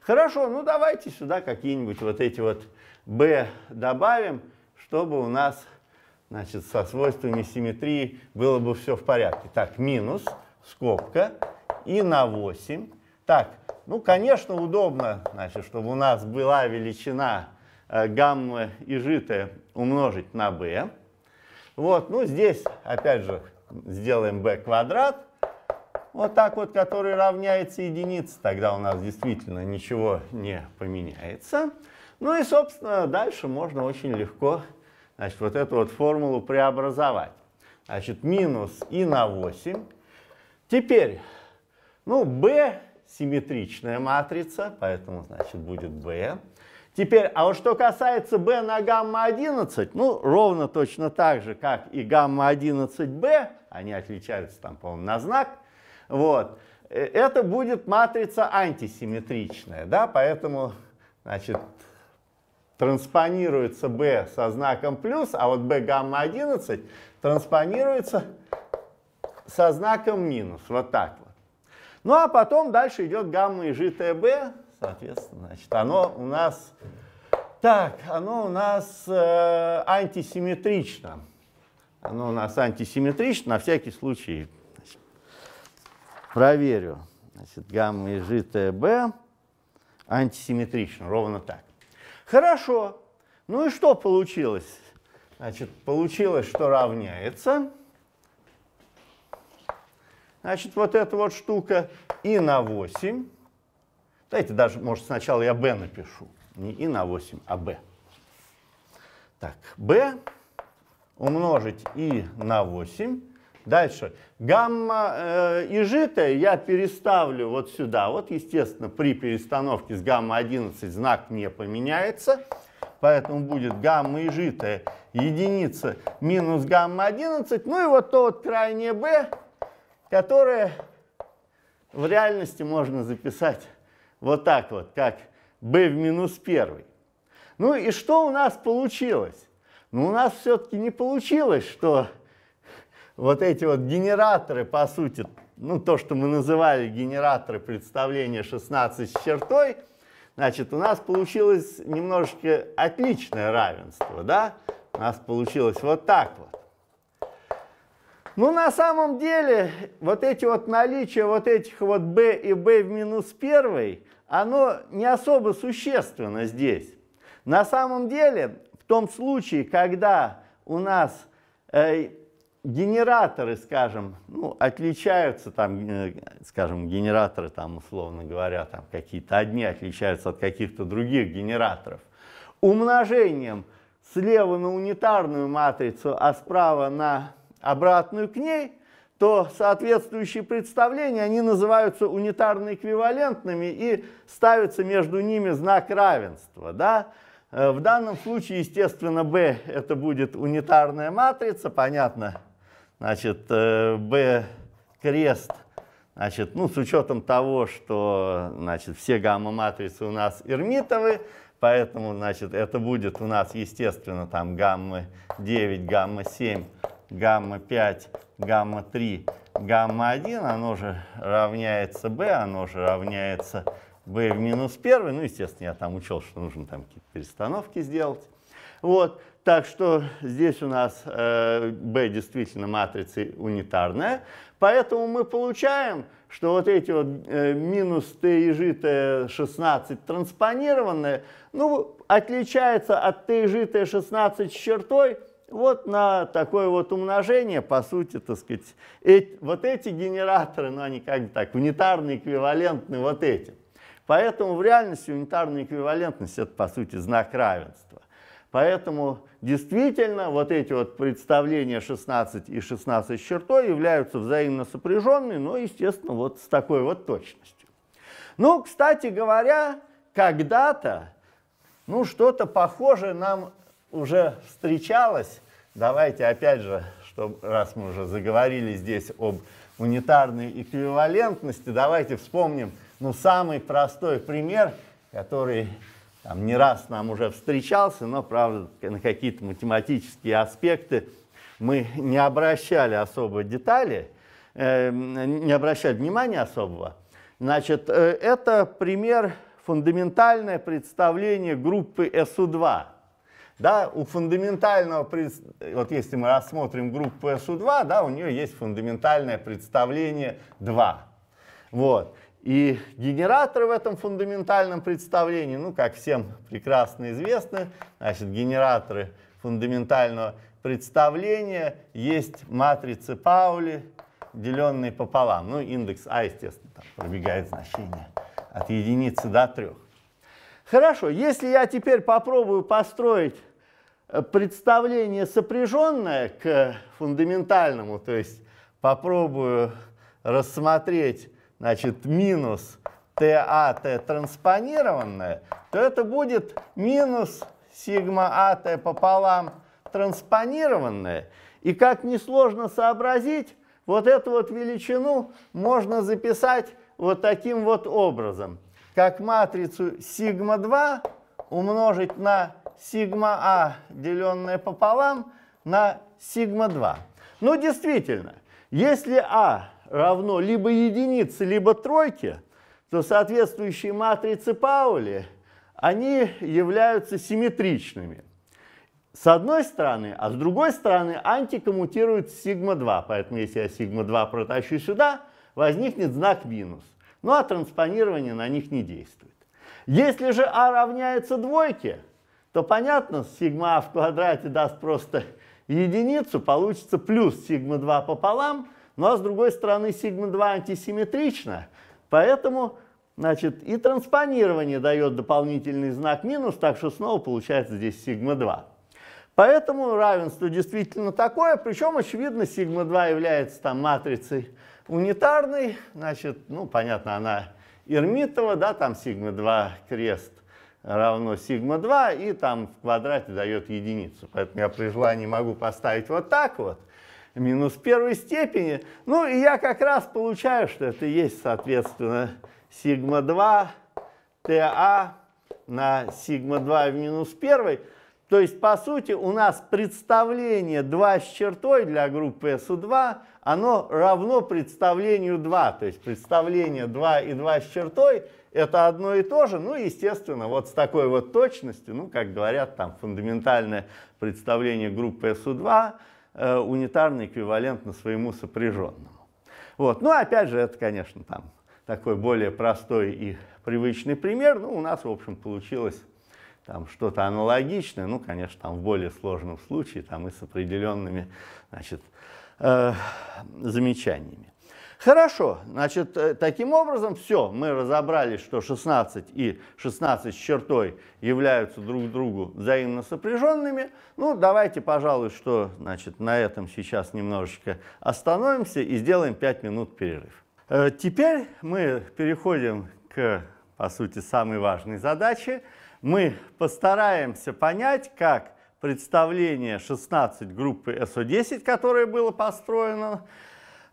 Хорошо, ну давайте сюда какие-нибудь вот эти вот B добавим, чтобы у нас значит, со свойствами симметрии было бы все в порядке. Так, минус, скобка, и на 8. Так, ну, конечно, удобно, значит, чтобы у нас была величина э, гамма и житая умножить на b. Вот, ну здесь, опять же, сделаем b квадрат. Вот так вот, который равняется единице, тогда у нас действительно ничего не поменяется. Ну и, собственно, дальше можно очень легко значит, вот эту вот формулу преобразовать. Значит, минус и на 8. Теперь, ну, b симметричная матрица, поэтому, значит, будет b. Теперь, а вот что касается b на гамма-11, ну, ровно точно так же, как и гамма-11b, они отличаются там, по-моему, на знак, вот, э, это будет матрица антисимметричная, да, поэтому, значит, транспонируется b со знаком плюс, а вот b гамма-11 транспонируется со знаком минус, вот так вот. Ну а потом дальше идет гамма и житая b, соответственно, значит, оно у нас, так, оно у нас э, антисимметрично. Оно у нас антисимметрично, на всякий случай значит, проверю. Значит, гамма и житая антисимметрично, ровно так. Хорошо. Ну и что получилось? Значит, получилось, что равняется. Значит, вот эта вот штука и на 8. Давайте даже, может, сначала я Б напишу. Не и на 8, а Б. Так, Б умножить и на 8. Дальше. Гамма э, и житая я переставлю вот сюда. Вот, естественно, при перестановке с гамма-11 знак не поменяется. Поэтому будет гамма и житая единица минус гамма-11. Ну и вот то вот крайнее b, которое в реальности можно записать вот так вот, как b в минус 1. Ну и что у нас получилось? Ну у нас все-таки не получилось, что вот эти вот генераторы, по сути, ну то, что мы называли генераторы представления 16 с чертой, значит, у нас получилось немножечко отличное равенство, да? У нас получилось вот так вот. Ну, на самом деле, вот эти вот наличия вот этих вот b и b в минус 1, оно не особо существенно здесь. На самом деле, в том случае, когда у нас э, генераторы, скажем, ну, отличаются, там, э, скажем, генераторы, там, условно говоря, там какие-то одни отличаются от каких-то других генераторов, умножением слева на унитарную матрицу, а справа на обратную к ней – то соответствующие представления, они называются унитарно-эквивалентными и ставится между ними знак равенства. Да? Э, в данном случае, естественно, B это будет унитарная матрица, понятно, значит, B э, крест, значит, ну, с учетом того, что, значит, все гамма-матрицы у нас эрмитовы, поэтому, значит, это будет у нас, естественно, там гаммы 9, гамма 7, гамма-5, гамма-3, гамма-1, оно же равняется b, оно же равняется b в минус 1. Ну, естественно, я там учел, что нужно там какие-то перестановки сделать. Вот, так что здесь у нас b э, действительно матрица унитарная. Поэтому мы получаем, что вот эти вот э, минус t и g t 16 транспонированные, ну, отличается от t и g t 16 с чертой, вот на такое вот умножение, по сути, так сказать, эти, вот эти генераторы, ну они как бы так унитарные эквивалентны вот этим. Поэтому в реальности унитарная эквивалентность это по сути знак равенства. Поэтому действительно вот эти вот представления 16 и 16 с чертой являются взаимно сопряженными, но естественно вот с такой вот точностью. Ну, кстати говоря, когда-то ну что-то похожее нам уже встречалось давайте опять же, что раз мы уже заговорили здесь об унитарной эквивалентности, давайте вспомним ну, самый простой пример, который там, не раз нам уже встречался, но, правда, на какие-то математические аспекты мы не обращали особо детали, э, не обращали внимания особого. Значит, э, это пример фундаментальное представление группы СУ2 да, у фундаментального, вот если мы рассмотрим группу SU2, да, у нее есть фундаментальное представление 2. Вот. И генераторы в этом фундаментальном представлении, ну, как всем прекрасно известно, значит, генераторы фундаментального представления есть матрицы Паули, деленные пополам. Ну, индекс А, естественно, там пробегает значение от единицы до трех. Хорошо, если я теперь попробую построить э, представление сопряженное к фундаментальному, то есть попробую рассмотреть значит, минус ТАТ транспонированное, то это будет минус сигма АТ пополам транспонированное. И как несложно сообразить, вот эту вот величину можно записать вот таким вот образом как матрицу сигма 2 умножить на сигма А, деленное пополам, на сигма 2. Ну, действительно, если А равно либо единице, либо тройке, то соответствующие матрицы Паули, они являются симметричными. С одной стороны, а с другой стороны антикоммутирует сигма 2. Поэтому если я сигма 2 протащу сюда, возникнет знак минус. Ну а транспонирование на них не действует. Если же А равняется двойке, то понятно, сигма А в квадрате даст просто единицу, получится плюс сигма 2 пополам, ну а с другой стороны сигма 2 антисимметрично, поэтому значит, и транспонирование дает дополнительный знак минус, так что снова получается здесь сигма 2. Поэтому равенство действительно такое, причем очевидно сигма 2 является там матрицей Унитарный, значит, ну, понятно, она Эрмитова, да, там сигма 2 крест равно сигма 2, и там в квадрате дает единицу. Поэтому я при желании могу поставить вот так вот, минус первой степени. Ну, и я как раз получаю, что это есть, соответственно, сигма 2 ТА на сигма 2 в минус первой. То есть, по сути, у нас представление 2 с чертой для группы СУ2 оно равно представлению 2. То есть представление 2 и 2 с чертой это одно и то же. Ну, естественно, вот с такой вот точностью, ну, как говорят, там фундаментальное представление группы СУ2 э, унитарно эквивалентно своему сопряженному. Вот. Ну, опять же, это, конечно, там такой более простой и привычный пример. Ну, у нас, в общем, получилось там что-то аналогичное, ну, конечно, там в более сложном случае, там и с определенными, значит, Э, замечаниями. Хорошо, значит, э, таким образом, все, мы разобрались, что 16 и 16 с чертой являются друг другу взаимно сопряженными. Ну, давайте, пожалуй, что, значит, на этом сейчас немножечко остановимся и сделаем 5 минут перерыв. Э, теперь мы переходим к, по сути, самой важной задаче. Мы постараемся понять, как представление 16 группы СО10, которое было построено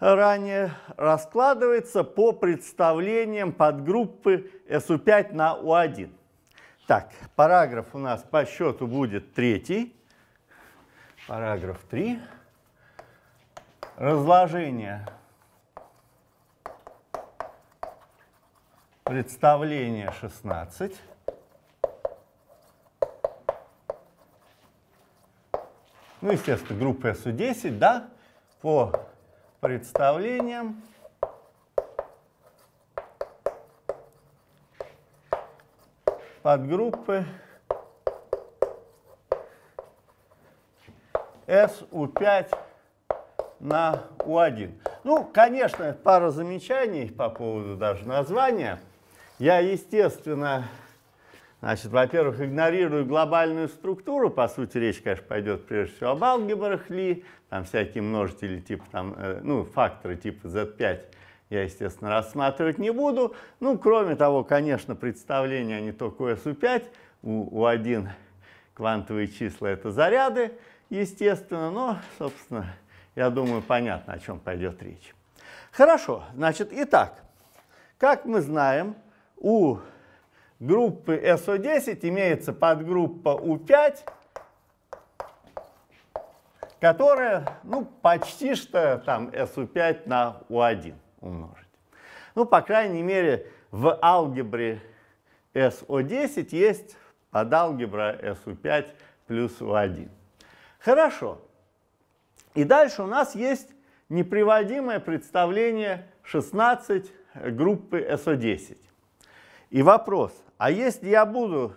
ранее, раскладывается по представлениям подгруппы СУ5 на u 1 Так, параграф у нас по счету будет третий. Параграф 3. Разложение представления 16. Ну, естественно, группа SU10, да, по представлениям. подгруппы SU5 на U1. Ну, конечно, пара замечаний по поводу даже названия. Я, естественно, Значит, во-первых, игнорирую глобальную структуру, по сути, речь, конечно, пойдет прежде всего об алгебрах Ли, там всякие множители типа, там, э, ну, факторы типа Z5 я, естественно, рассматривать не буду. Ну, кроме того, конечно, представление не только у SU5, у, U1 квантовые числа — это заряды, естественно, но, собственно, я думаю, понятно, о чем пойдет речь. Хорошо, значит, итак, как мы знаем, у группы SO10 имеется подгруппа u 5 которая ну, почти что там SU5 на U1 умножить. Ну, по крайней мере, в алгебре SO10 есть подалгебра SU5 плюс U1. Хорошо. И дальше у нас есть неприводимое представление 16 группы SO10. И вопрос, а если я буду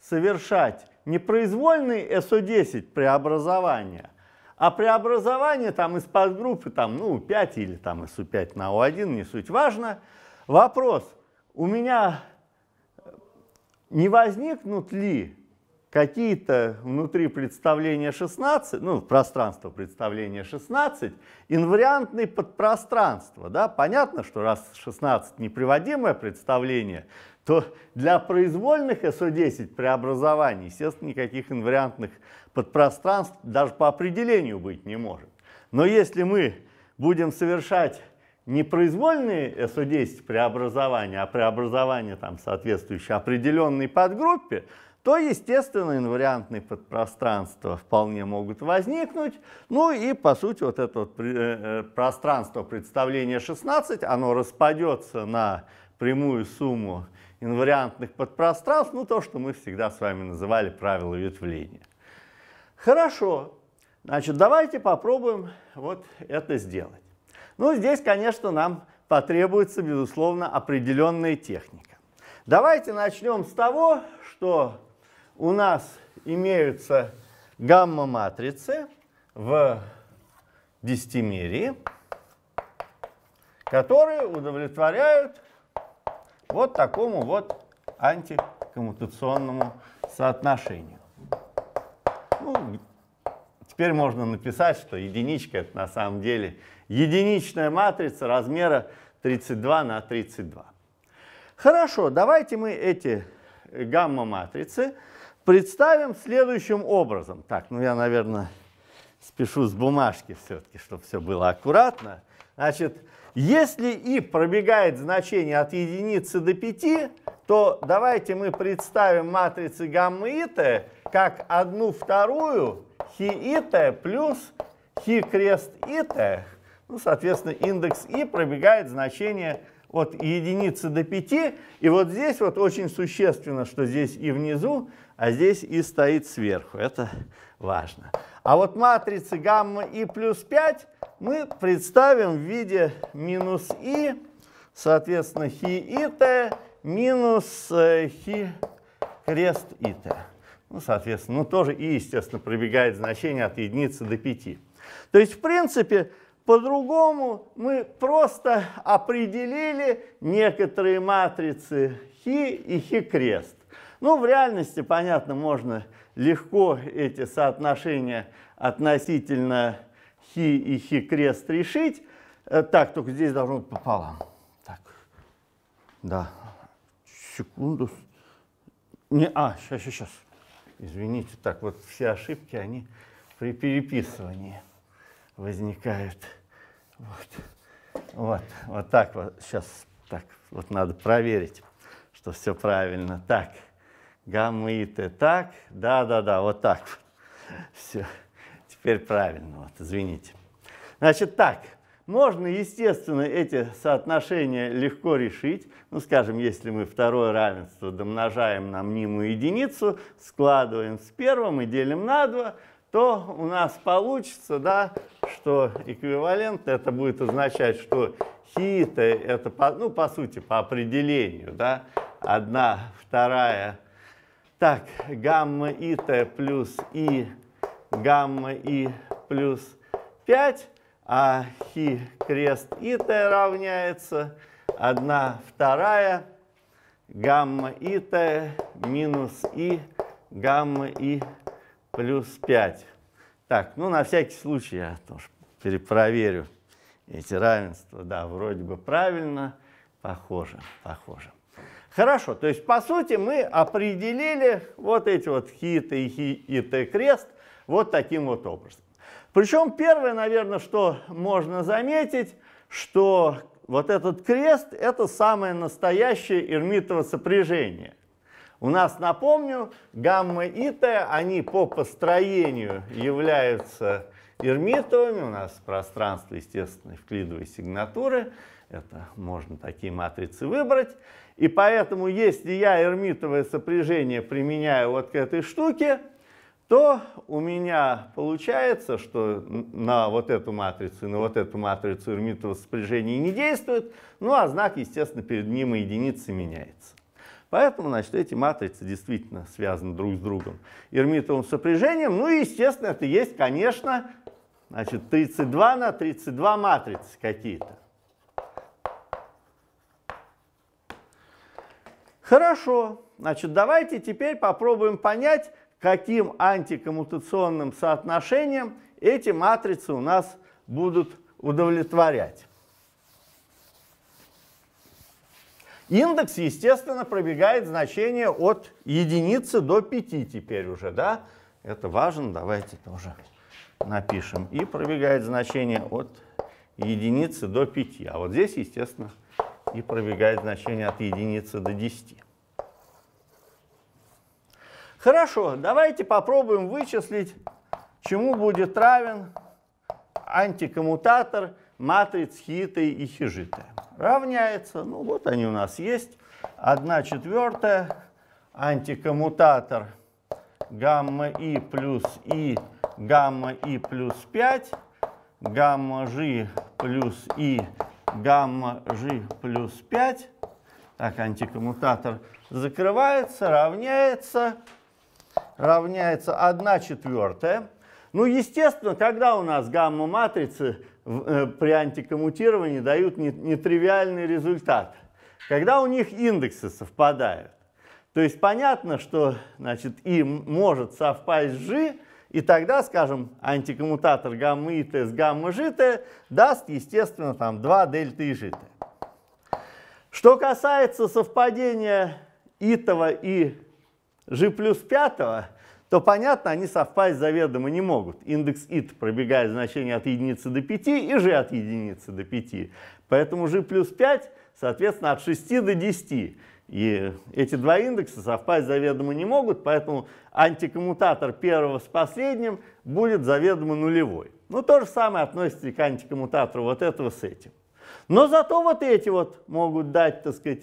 совершать не произвольный СО10 преобразования, а преобразование там из подгруппы там, ну, 5 или там СУ5 на У1, не суть важно. Вопрос, у меня не возникнут ли какие-то внутри представления 16, ну, пространство представления 16, инвариантные подпространства, да, понятно, что раз 16 неприводимое представление, то для произвольных СО10 преобразований, естественно, никаких инвариантных подпространств даже по определению быть не может. Но если мы будем совершать не произвольные СО10 преобразования, а преобразования там, соответствующие определенной подгруппе, то, естественно, инвариантные подпространства вполне могут возникнуть. Ну и, по сути, вот это вот э, э, пространство представления 16, оно распадется на прямую сумму инвариантных подпространств, ну то, что мы всегда с вами называли правила ветвления. Хорошо, значит, давайте попробуем вот это сделать. Ну, здесь, конечно, нам потребуется, безусловно, определенная техника. Давайте начнем с того, что у нас имеются гамма-матрицы в десятимерии, которые удовлетворяют вот такому вот антикоммутационному соотношению. Ну, теперь можно написать, что единичка это на самом деле единичная матрица размера 32 на 32. Хорошо, давайте мы эти гамма-матрицы представим следующим образом. Так, ну я, наверное, спешу с бумажки все-таки, чтобы все было аккуратно. Значит, если и пробегает значение от единицы до 5, то давайте мы представим матрицы гаммы ИТ как одну вторую хи ИТ плюс хи крест ИТ. Ну, соответственно, индекс И пробегает значение от единицы до 5. И вот здесь вот очень существенно, что здесь и внизу, а здесь и стоит сверху. Это важно. А вот матрицы гамма и плюс 5 мы представим в виде минус и, соответственно, хи и т минус э, хи крест и т. Ну, соответственно, ну тоже и, естественно, пробегает значение от единицы до 5. То есть, в принципе, по-другому мы просто определили некоторые матрицы хи и хи крест. Ну, в реальности, понятно, можно легко эти соотношения относительно хи и хи крест решить. Э, так, только здесь должно быть пополам. Так, да, секунду. Не, а, сейчас, сейчас, сейчас. Извините, так вот все ошибки, они при переписывании возникают. Вот, вот, вот так вот. Сейчас так, вот надо проверить, что все правильно. Так. Гамыты. Так? Да-да-да, вот так. Все. Теперь правильно, вот, извините. Значит, так. Можно, естественно, эти соотношения легко решить. Ну, скажем, если мы второе равенство домножаем на мнимую единицу, складываем с первым и делим на 2, то у нас получится, да, что эквивалент, это будет означать, что хита, это, по, ну, по сути, по определению, да, одна, вторая так, гамма и т плюс и гамма и плюс 5, а хи крест и т равняется 1 вторая гамма и т минус и гамма и плюс 5. Так, ну на всякий случай я тоже перепроверю эти равенства. Да, вроде бы правильно, похоже, похоже. Хорошо, то есть по сути мы определили вот эти вот хи, т, хи и т крест вот таким вот образом. Причем первое, наверное, что можно заметить, что вот этот крест – это самое настоящее эрмитово сопряжение. У нас, напомню, гамма и т, они по построению являются эрмитовыми. У нас пространство, естественно, эвклидовой сигнатуры. Это можно такие матрицы выбрать. И поэтому, если я эрмитовое сопряжение применяю вот к этой штуке, то у меня получается, что на вот эту матрицу и на вот эту матрицу эрмитовое сопряжение не действует, ну а знак, естественно, перед ним и единицы меняется. Поэтому, значит, эти матрицы действительно связаны друг с другом эрмитовым сопряжением. Ну и, естественно, это есть, конечно, значит, 32 на 32 матрицы какие-то. Хорошо, значит, давайте теперь попробуем понять, каким антикоммутационным соотношением эти матрицы у нас будут удовлетворять. Индекс, естественно, пробегает значение от единицы до 5 теперь уже, да? Это важно, давайте тоже напишем. И пробегает значение от единицы до 5. А вот здесь, естественно, и пробегает значение от единицы до 10. Хорошо, давайте попробуем вычислить, чему будет равен антикоммутатор матриц хитой и хижиты. Равняется, ну вот они у нас есть, 1 четвертая антикоммутатор гамма и плюс и гамма и плюс 5 гамма g плюс и гамма g плюс 5 так антикоммутатор закрывается равняется равняется 1 четвертая. Ну, естественно, когда у нас гамма-матрицы э, при антикоммутировании дают нетривиальный результат, когда у них индексы совпадают. То есть понятно, что значит, и может совпасть g, и тогда, скажем, антикоммутатор гаммы и с гаммы g даст, естественно, там 2 дельта и g Что касается совпадения итого и g плюс 5, то понятно, они совпасть заведомо не могут. Индекс it пробегает значение от единицы до 5 и g от единицы до 5. Поэтому g плюс 5, соответственно, от 6 до 10. И эти два индекса совпасть заведомо не могут, поэтому антикоммутатор первого с последним будет заведомо нулевой. Ну, то же самое относится и к антикоммутатору вот этого с этим. Но зато вот эти вот могут дать, так сказать,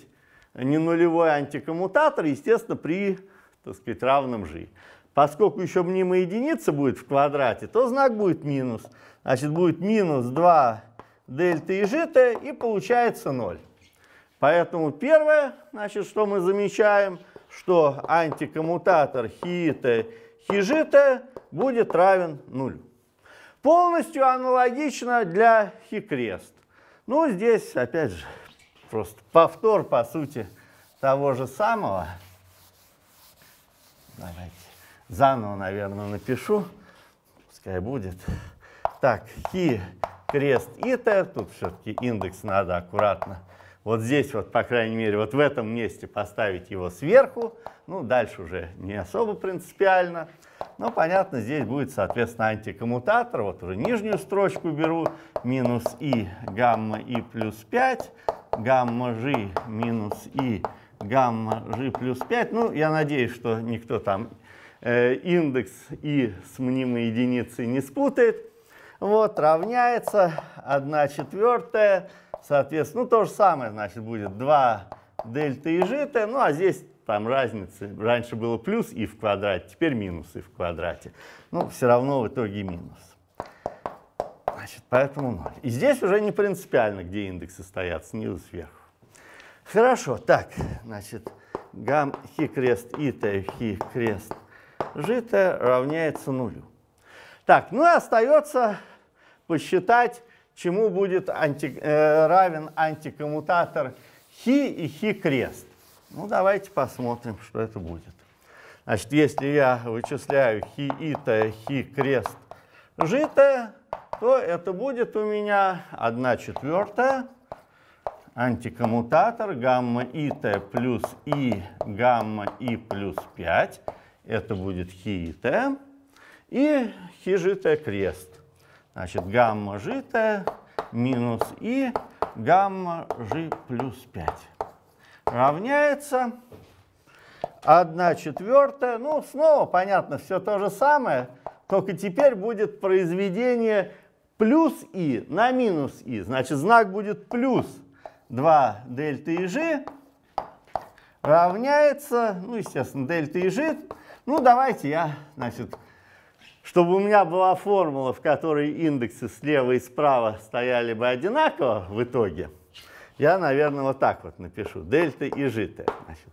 не нулевой антикоммутатор, естественно, при так сказать, равным же, Поскольку еще мнимая единица будет в квадрате, то знак будет минус. Значит, будет минус 2 дельта и жита, и получается 0. Поэтому первое, значит, что мы замечаем, что антикоммутатор хиита хижита будет равен нулю. Полностью аналогично для хикрест. Ну, здесь, опять же, просто повтор, по сути, того же самого. Давайте заново, наверное, напишу. Пускай будет. Так, хи, крест, итер. Тут все-таки индекс надо аккуратно. Вот здесь вот, по крайней мере, вот в этом месте поставить его сверху. Ну, дальше уже не особо принципиально. Но, понятно, здесь будет, соответственно, антикоммутатор. Вот уже нижнюю строчку беру. Минус и гамма и плюс 5. Гамма g минус и гамма g плюс 5. Ну, я надеюсь, что никто там э, индекс и с мнимой единицей не спутает. Вот, равняется 1 четвертая, соответственно, ну, то же самое, значит, будет 2 дельта и житая, ну, а здесь там разницы. Раньше было плюс и в квадрате, теперь минус и в квадрате. Ну, все равно в итоге минус. Значит, поэтому 0. И здесь уже не принципиально, где индексы стоят, снизу сверху. Хорошо, так, значит, гам хи крест ита хи крест жита равняется нулю. Так, ну и остается посчитать, чему будет анти, э, равен антикоммутатор хи и хи крест. Ну, давайте посмотрим, что это будет. Значит, если я вычисляю хи ита хи крест жита, то это будет у меня 1 четвертая антикоммутатор гамма и т плюс и гамма и плюс 5. Это будет хи и т. И хи жи т крест. Значит, гамма жи т минус и гамма жи плюс 5. Равняется 1 четвертая. Ну, снова, понятно, все то же самое, только теперь будет произведение плюс и на минус и. Значит, знак будет плюс. 2 дельта и g равняется, ну, естественно, дельта и g. Ну, давайте я, значит, чтобы у меня была формула, в которой индексы слева и справа стояли бы одинаково в итоге, я, наверное, вот так вот напишу. Дельта и g. Значит,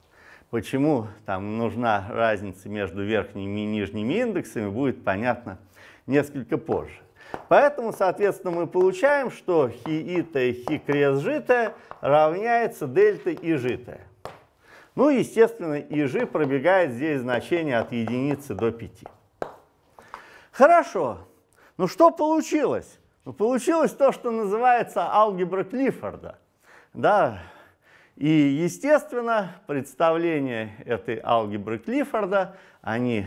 почему там нужна разница между верхними и нижними индексами, будет понятно несколько позже. Поэтому, соответственно, мы получаем, что хи ита и хи крест житая равняется дельта и житая. Ну, естественно, и жи пробегает здесь значение от единицы до 5. Хорошо. Ну, что получилось? Ну, получилось то, что называется алгебра Клиффорда. Да, и, естественно, представления этой алгебры Клиффорда, они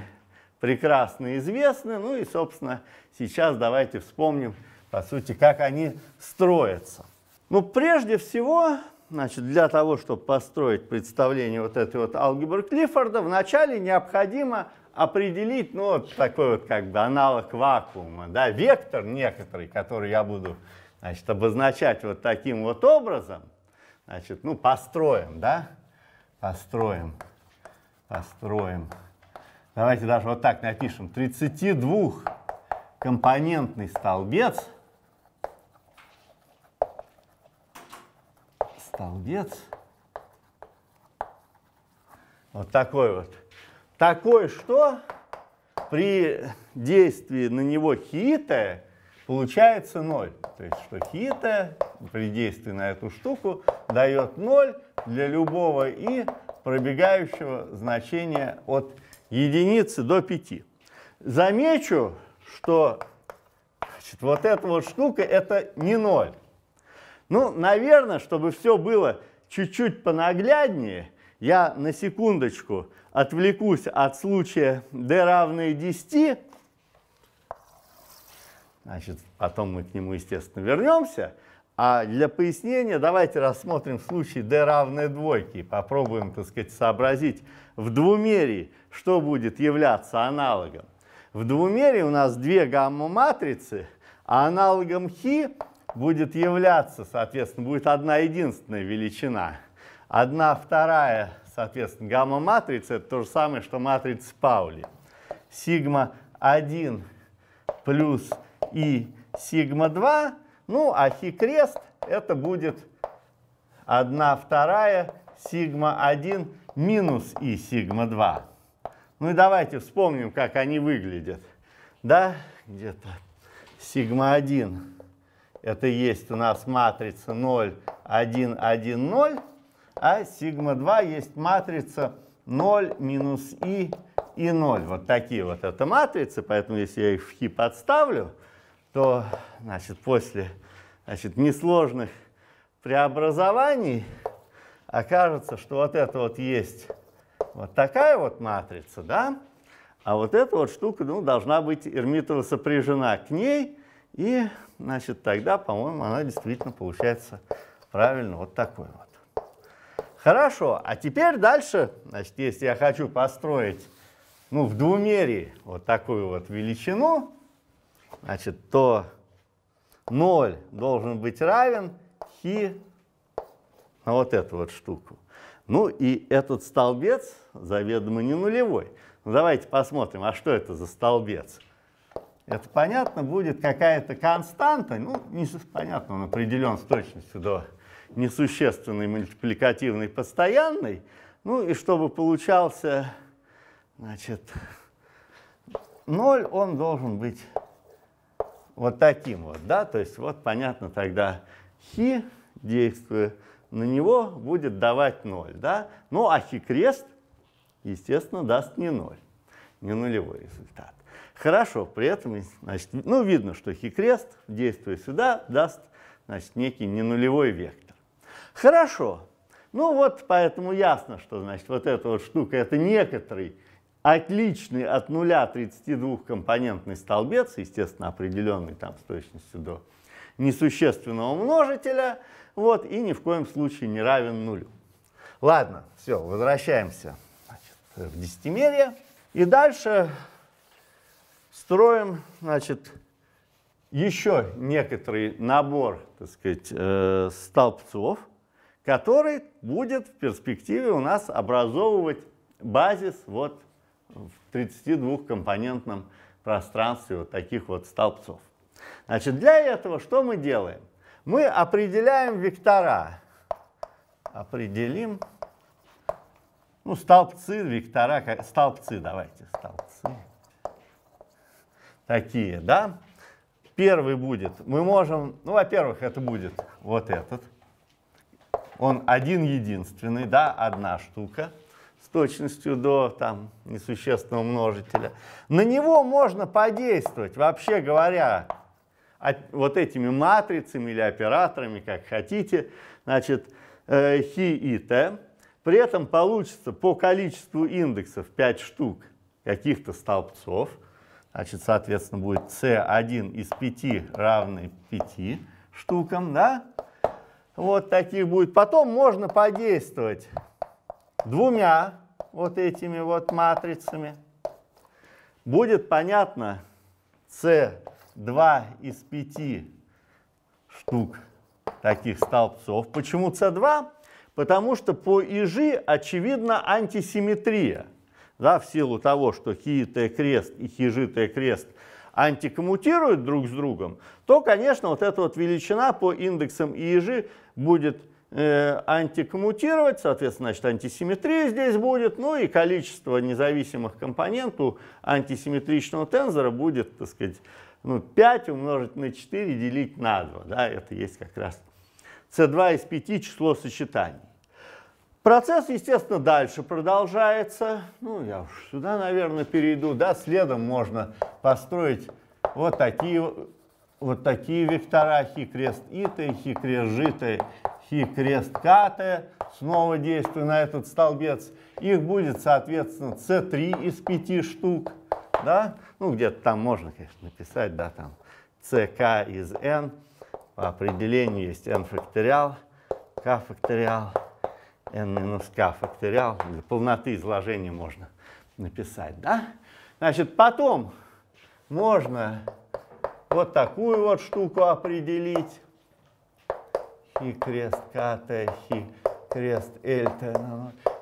прекрасно известны, ну и, собственно, Сейчас давайте вспомним, по сути, как они строятся. Ну, прежде всего, значит, для того, чтобы построить представление вот этой вот алгебры Клиффорда, вначале необходимо определить, ну, вот такой вот как бы аналог вакуума, да, вектор некоторый, который я буду, значит, обозначать вот таким вот образом, значит, ну, построим, да, построим, построим. Давайте даже вот так напишем, 32 компонентный столбец, столбец, вот такой вот, такой что при действии на него хита получается 0. То есть, что хита при действии на эту штуку дает 0 для любого и пробегающего значения от единицы до 5. Замечу, что значит, вот эта вот штука это не ноль. Ну, наверное, чтобы все было чуть-чуть понагляднее, я на секундочку отвлекусь от случая d равное 10. Значит, потом мы к нему, естественно, вернемся. А для пояснения давайте рассмотрим случай d равной двойке. Попробуем, так сказать, сообразить в двумерии, что будет являться аналогом. В двумере у нас две гамма-матрицы, а аналогом хи будет являться, соответственно, будет одна единственная величина. Одна вторая, соответственно, гамма-матрица, это то же самое, что матрица Паули. Сигма 1 плюс и сигма 2, ну, а хи крест это будет 1 вторая сигма 1 минус и сигма 2. Ну и давайте вспомним, как они выглядят. Да, где-то сигма-1. Это есть у нас матрица 0, 1, 1, 0. А сигма-2 есть матрица 0, минус и и 0. Вот такие вот это матрицы. Поэтому если я их в хи подставлю, то значит, после значит, несложных преобразований окажется, что вот это вот есть вот такая вот матрица, да, а вот эта вот штука ну, должна быть Эрмитова сопряжена к ней, и значит, тогда, по-моему, она действительно получается правильно вот такой вот. Хорошо, а теперь дальше, значит, если я хочу построить ну, в двумерии вот такую вот величину, значит, то 0 должен быть равен хи на вот эту вот штуку. Ну и этот столбец заведомо не нулевой. Ну, давайте посмотрим, а что это за столбец? Это, понятно, будет какая-то константа, ну, не, понятно, он определен с точностью до несущественной мультипликативной постоянной. Ну и чтобы получался, значит, 0, он должен быть вот таким вот, да, то есть вот понятно тогда хи действует на него будет давать 0. Да? Ну а хикрест, естественно, даст не 0, не нулевой результат. Хорошо, при этом значит, ну, видно, что хикрест, действуя сюда, даст значит, некий не нулевой вектор. Хорошо, ну вот поэтому ясно, что значит, вот эта вот штука это некоторый отличный от нуля 32-компонентный столбец, естественно, определенный там с точностью до несущественного множителя, вот, и ни в коем случае не равен нулю. Ладно, все, возвращаемся значит, в десятимерие. И дальше строим, значит, еще некоторый набор, так сказать, э, столбцов, который будет в перспективе у нас образовывать базис вот в 32-компонентном пространстве вот таких вот столбцов. Значит, для этого что мы делаем? мы определяем вектора. Определим, ну, столбцы, вектора, как, столбцы, давайте, столбцы. Такие, да? Первый будет, мы можем, ну, во-первых, это будет вот этот. Он один единственный, да, одна штука с точностью до там несущественного множителя. На него можно подействовать, вообще говоря, а вот этими матрицами или операторами, как хотите, значит, э, хи и т. При этом получится по количеству индексов 5 штук каких-то столбцов. Значит, соответственно, будет c1 из 5 равный 5 штукам, да? Вот таких будет. Потом можно подействовать двумя вот этими вот матрицами. Будет понятно c два из пяти штук таких столбцов. Почему С2? Потому что по ИЖи очевидна антисимметрия. Да, в силу того, что хиитэ крест и хижитэ крест антикоммутируют друг с другом, то, конечно, вот эта вот величина по индексам ИЖи будет э, антикоммутировать, соответственно, значит, антисимметрия здесь будет, ну и количество независимых компонент у антисимметричного тензора будет, так сказать, ну, 5 умножить на 4 делить на 2, да, это есть как раз c 2 из 5 число сочетаний. Процесс, естественно, дальше продолжается. Ну, я уж сюда, наверное, перейду. Да, следом можно построить вот такие, вот такие вектора. Хи крест и хи крест ж хи крест к Снова действую на этот столбец. Их будет, соответственно, c3 из 5 штук да, ну где-то там можно, конечно, написать, да, там ck из n, по определению есть n факториал, k факториал, n минус k факториал, для полноты изложения можно написать, да. Значит, потом можно вот такую вот штуку определить, хи крест kt, хи крест лт,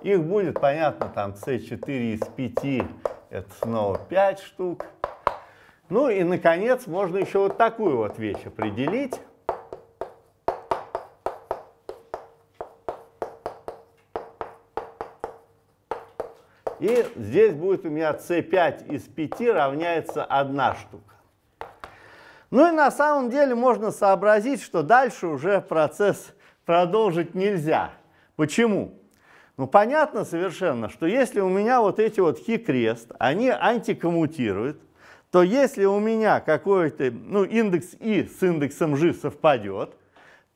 их будет, понятно, там c4 из 5, это снова 5 штук. Ну и, наконец, можно еще вот такую вот вещь определить. И здесь будет у меня c5 из 5 равняется 1 штука. Ну и на самом деле можно сообразить, что дальше уже процесс продолжить нельзя. Почему? Ну, понятно совершенно, что если у меня вот эти вот хи-крест, они антикоммутируют, то если у меня какой-то, ну, индекс И с индексом G совпадет,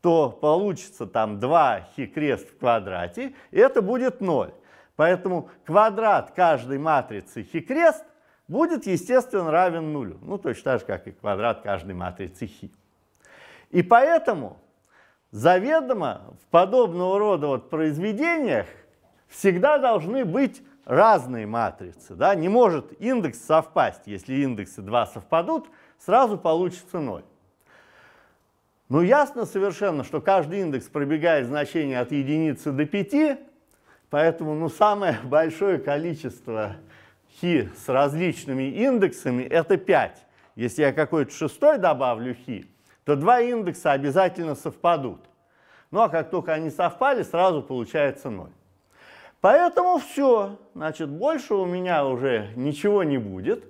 то получится там 2 хи-крест в квадрате, и это будет 0. Поэтому квадрат каждой матрицы хи-крест будет, естественно, равен нулю. Ну, точно так же, как и квадрат каждой матрицы хи. И поэтому заведомо в подобного рода вот произведениях всегда должны быть разные матрицы. Да? Не может индекс совпасть. Если индексы 2 совпадут, сразу получится 0. Но ну, ясно совершенно, что каждый индекс пробегает значение от единицы до 5, поэтому ну, самое большое количество хи с различными индексами это 5. Если я какой-то шестой добавлю хи, то два индекса обязательно совпадут. Ну а как только они совпали, сразу получается 0. Поэтому все, значит, больше у меня уже ничего не будет.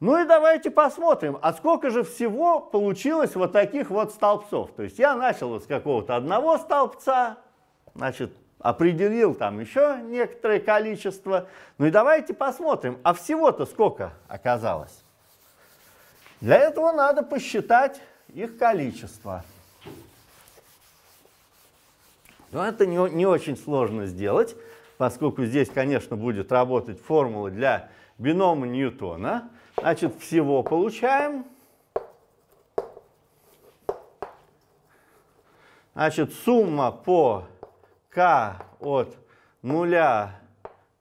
Ну и давайте посмотрим, а сколько же всего получилось вот таких вот столбцов. То есть я начал с какого-то одного столбца, значит, определил там еще некоторое количество. Ну и давайте посмотрим, а всего-то сколько оказалось. Для этого надо посчитать их количество. Но это не, не очень сложно сделать поскольку здесь, конечно, будет работать формула для бинома Ньютона, значит, всего получаем. Значит, сумма по k от 0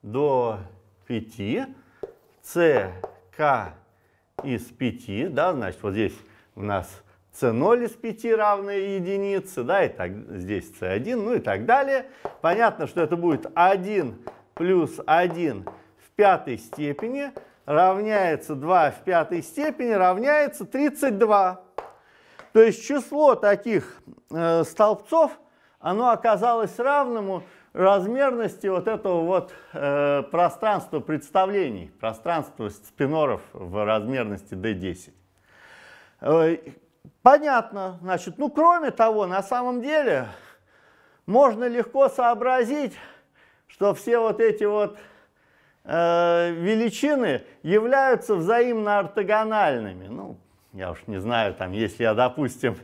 до 5, c, k из 5, да, значит, вот здесь у нас c0 из 5 равной единице, да, и так, здесь c1, ну и так далее. Понятно, что это будет 1 плюс 1 в пятой степени равняется 2 в пятой степени равняется 32. То есть число таких э, столбцов, оно оказалось равному размерности вот этого вот э, пространства представлений, пространства спиноров в размерности D10 понятно, значит, ну кроме того, на самом деле можно легко сообразить, что все вот эти вот э, величины являются взаимно ортогональными. Ну, я уж не знаю, там, если я, допустим,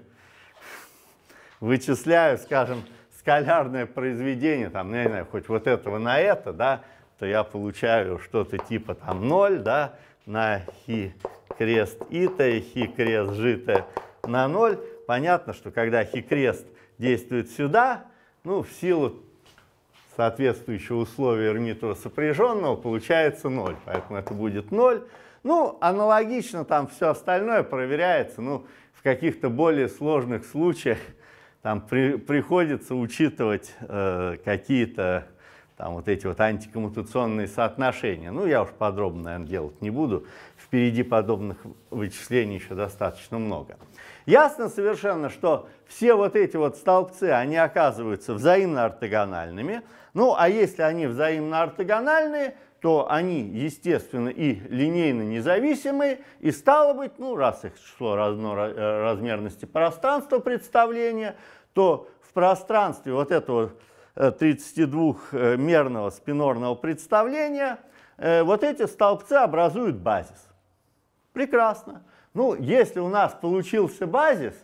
вычисляю, скажем, скалярное произведение, там, ну, не знаю, хоть вот этого на это, да, то я получаю что-то типа там 0, да, на хи крест ита и хи крест жита на 0. Понятно, что когда хикрест действует сюда, ну, в силу соответствующего условия Эрмитова сопряженного, получается 0. Поэтому это будет 0. Ну, аналогично там все остальное проверяется. Ну, в каких-то более сложных случаях там при, приходится учитывать э, какие-то там вот эти вот антикоммутационные соотношения. Ну, я уж подробно, наверное, делать не буду впереди подобных вычислений еще достаточно много. Ясно совершенно, что все вот эти вот столбцы, они оказываются взаимно ортогональными. Ну, а если они взаимно ортогональные, то они, естественно, и линейно независимые, и стало быть, ну, раз их число разно, э, размерности пространства представления, то в пространстве вот этого 32-мерного э, спинорного представления э, вот эти столбцы образуют базис. Прекрасно. Ну, если у нас получился базис,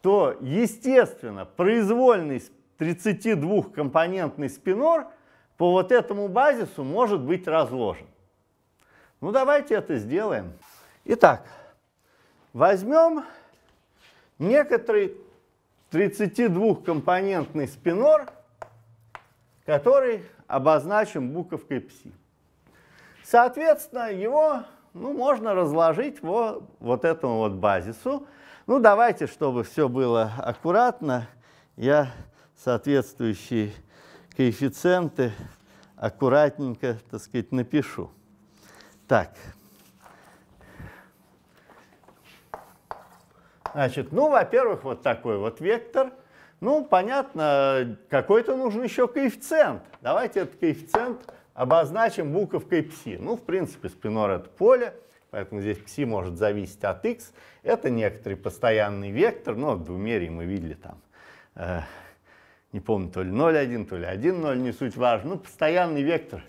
то, естественно, произвольный 32-компонентный спинор по вот этому базису может быть разложен. Ну, давайте это сделаем. Итак, возьмем некоторый 32-компонентный спинор, который обозначим буковкой пси. Соответственно, его ну, можно разложить по вот этому вот базису. Ну, давайте, чтобы все было аккуратно, я соответствующие коэффициенты аккуратненько, так сказать, напишу. Так. Значит, ну, во-первых, вот такой вот вектор. Ну, понятно, какой-то нужен еще коэффициент. Давайте этот коэффициент обозначим буковкой пси. Ну, в принципе, спинор — это поле, поэтому здесь пси может зависеть от x. Это некоторый постоянный вектор, но в двумерии мы видели там, э, не помню, то ли 0,1, то ли 1,0, не суть важно. Ну, постоянный вектор,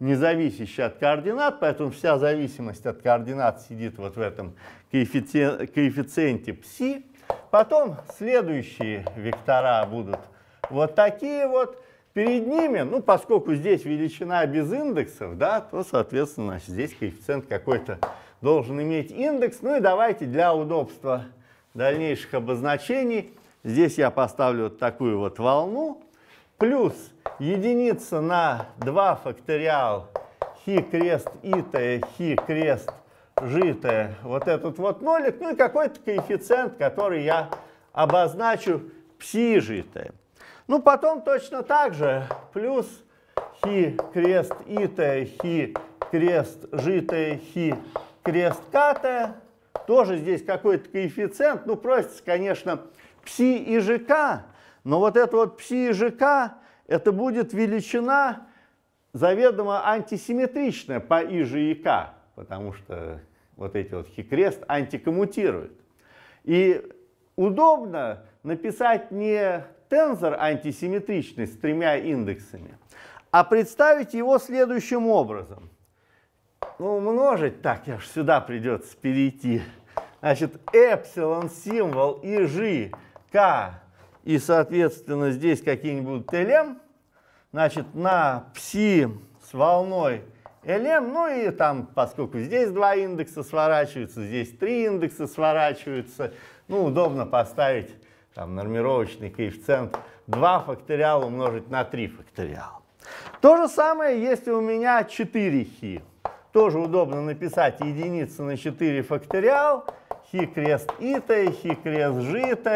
не зависящий от координат, поэтому вся зависимость от координат сидит вот в этом коэффициенте, коэффициенте пси. Потом следующие вектора будут вот такие вот, Перед ними, ну, поскольку здесь величина без индексов, да, то, соответственно, здесь коэффициент какой-то должен иметь индекс. Ну и давайте для удобства дальнейших обозначений здесь я поставлю вот такую вот волну. Плюс единица на 2 факториал хи крест итая хи крест житая вот этот вот нолик. Ну и какой-то коэффициент, который я обозначу пси житая. Ну, потом точно так же. Плюс хи крест и итая, хи крест жи житая, хи крест катая. Тоже здесь какой-то коэффициент. Ну, просится, конечно, пси и ЖК. Но вот это вот пси и ЖК, это будет величина заведомо антисимметричная по и же и к. Потому что вот эти вот хи хикрест антикоммутируют. И удобно написать не тензор антисимметричный с тремя индексами, а представить его следующим образом. Ну, умножить, так, я же сюда придется перейти. Значит, эпсилон символ и жи к, и, соответственно, здесь какие-нибудь lm, эм. значит, на пси с волной lm, эм. ну и там, поскольку здесь два индекса сворачиваются, здесь три индекса сворачиваются, ну, удобно поставить там нормировочный коэффициент 2 факториал умножить на 3 факториал. То же самое, если у меня 4 хи. Тоже удобно написать единицы на 4 факториал, хи крест ит, хи крест жит,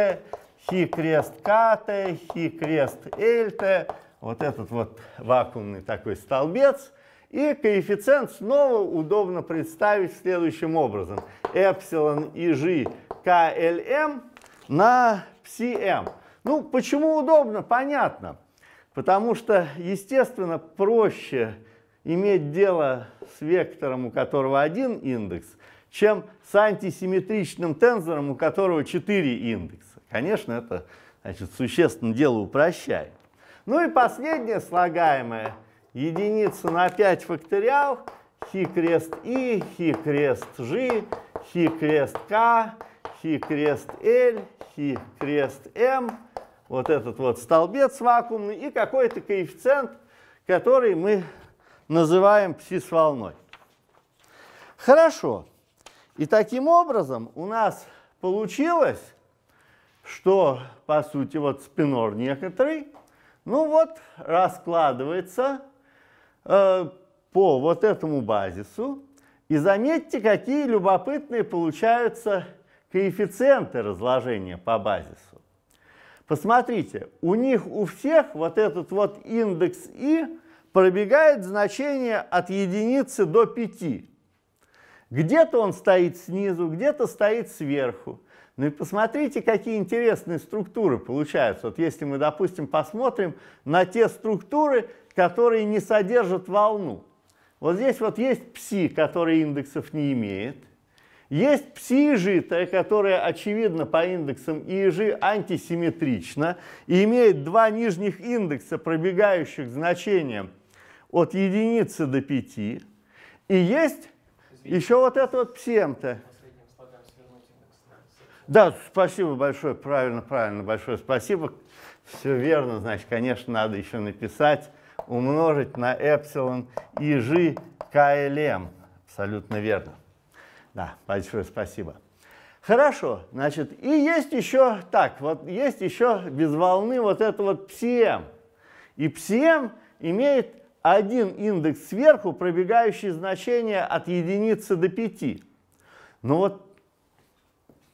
хи крест кт, хи крест лт, вот этот вот вакуумный такой столбец. И коэффициент снова удобно представить следующим образом. Эпсилон и g klm на CM. Ну, почему удобно? Понятно. Потому что, естественно, проще иметь дело с вектором, у которого один индекс, чем с антисимметричным тензором, у которого 4 индекса. Конечно, это значит, существенно дело упрощает. Ну и последнее слагаемое. Единица на 5 факториал. Хи крест И, Хи крест G, Хи крест К, Хи крест L, хи крест М, вот этот вот столбец вакуумный и какой-то коэффициент, который мы называем псис-волной. Хорошо. И таким образом у нас получилось, что, по сути, вот спинор некоторый, ну вот, раскладывается э, по вот этому базису. И заметьте, какие любопытные получаются коэффициенты разложения по базису. Посмотрите, у них у всех вот этот вот индекс i пробегает значение от единицы до 5. Где-то он стоит снизу, где-то стоит сверху. Ну и посмотрите, какие интересные структуры получаются. Вот если мы, допустим, посмотрим на те структуры, которые не содержат волну. Вот здесь вот есть пси, который индексов не имеет. Есть пси-жито, которое, очевидно, по индексам ижи антисимметрична и имеет два нижних индекса, пробегающих значения от единицы до 5. И есть еще вот это вот псемто. Да, спасибо большое, правильно, правильно, большое спасибо. Все верно, значит, конечно, надо еще написать, умножить на эпсилон ИЖ КЛМ. Абсолютно верно. Да, большое спасибо. Хорошо, значит, и есть еще так, вот есть еще без волны вот это вот ПСМ. И ПСМ имеет один индекс сверху, пробегающий значение от единицы до 5. Но вот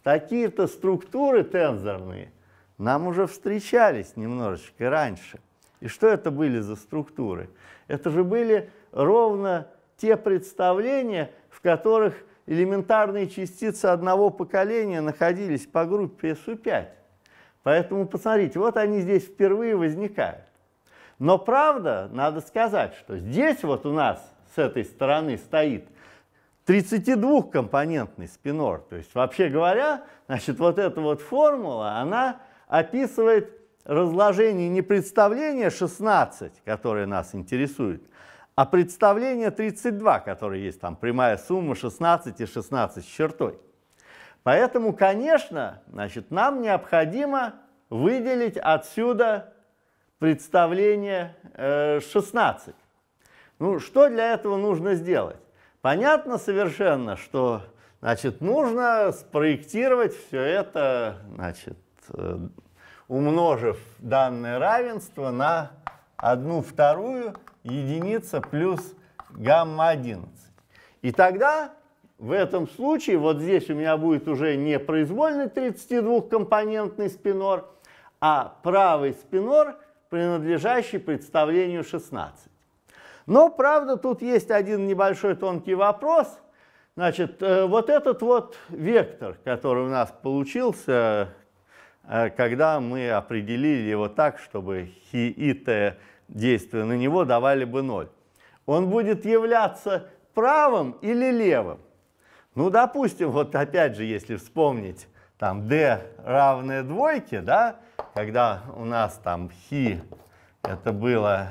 такие-то структуры тензорные нам уже встречались немножечко раньше. И что это были за структуры? Это же были ровно те представления, в которых элементарные частицы одного поколения находились по группе SU5. Поэтому посмотрите, вот они здесь впервые возникают. Но правда, надо сказать, что здесь вот у нас с этой стороны стоит 32-компонентный спинор. То есть, вообще говоря, значит, вот эта вот формула, она описывает разложение не представления 16, которое нас интересует, а представление 32, которое есть там, прямая сумма 16 и 16 с чертой. Поэтому, конечно, значит, нам необходимо выделить отсюда представление 16. Э, ну, что для этого нужно сделать? Понятно совершенно, что значит, нужно спроектировать все это, значит, э, умножив данное равенство на одну вторую единица плюс гамма 11. И тогда в этом случае вот здесь у меня будет уже не произвольный 32-компонентный спинор, а правый спинор, принадлежащий представлению 16. Но, правда, тут есть один небольшой тонкий вопрос. Значит, э, вот этот вот вектор, который у нас получился, э, когда мы определили его так, чтобы хи и т действия на него давали бы ноль. Он будет являться правым или левым? Ну, допустим, вот опять же, если вспомнить, там, d равное двойке, да, когда у нас там хи, это было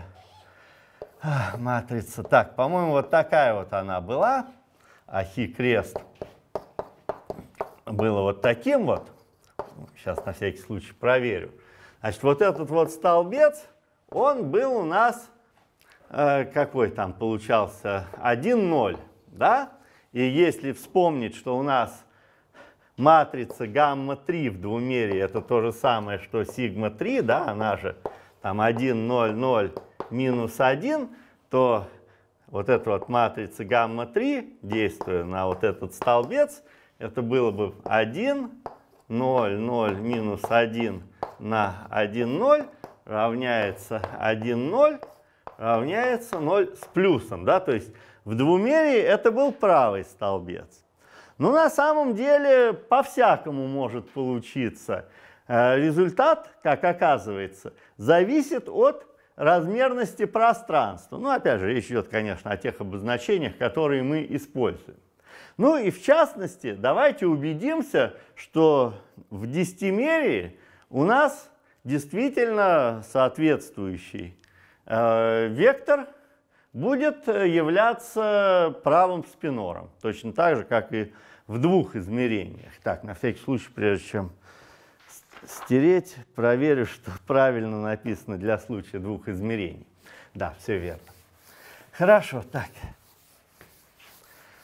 матрица, так, по-моему, вот такая вот она была, а хи крест было вот таким вот, сейчас на всякий случай проверю, значит, вот этот вот столбец, он был у нас, э, какой там получался, 1,0, да? И если вспомнить, что у нас матрица гамма-3 в двумерии, это то же самое, что сигма-3, да, она же там 1, 0, 0, минус 1, то вот эта вот матрица гамма-3, действуя на вот этот столбец, это было бы 1, 0, 0, минус 1 на 1, 0, равняется 1, 0, равняется 0 с плюсом. Да? То есть в двумерии это был правый столбец. Но на самом деле по-всякому может получиться. Э, результат, как оказывается, зависит от размерности пространства. Ну, опять же, речь идет, конечно, о тех обозначениях, которые мы используем. Ну и в частности, давайте убедимся, что в десятимерии у нас действительно соответствующий э, вектор будет э, являться правым спинором, точно так же, как и в двух измерениях. Так, на всякий случай, прежде чем стереть, проверю, что правильно написано для случая двух измерений. Да, все верно. Хорошо, так.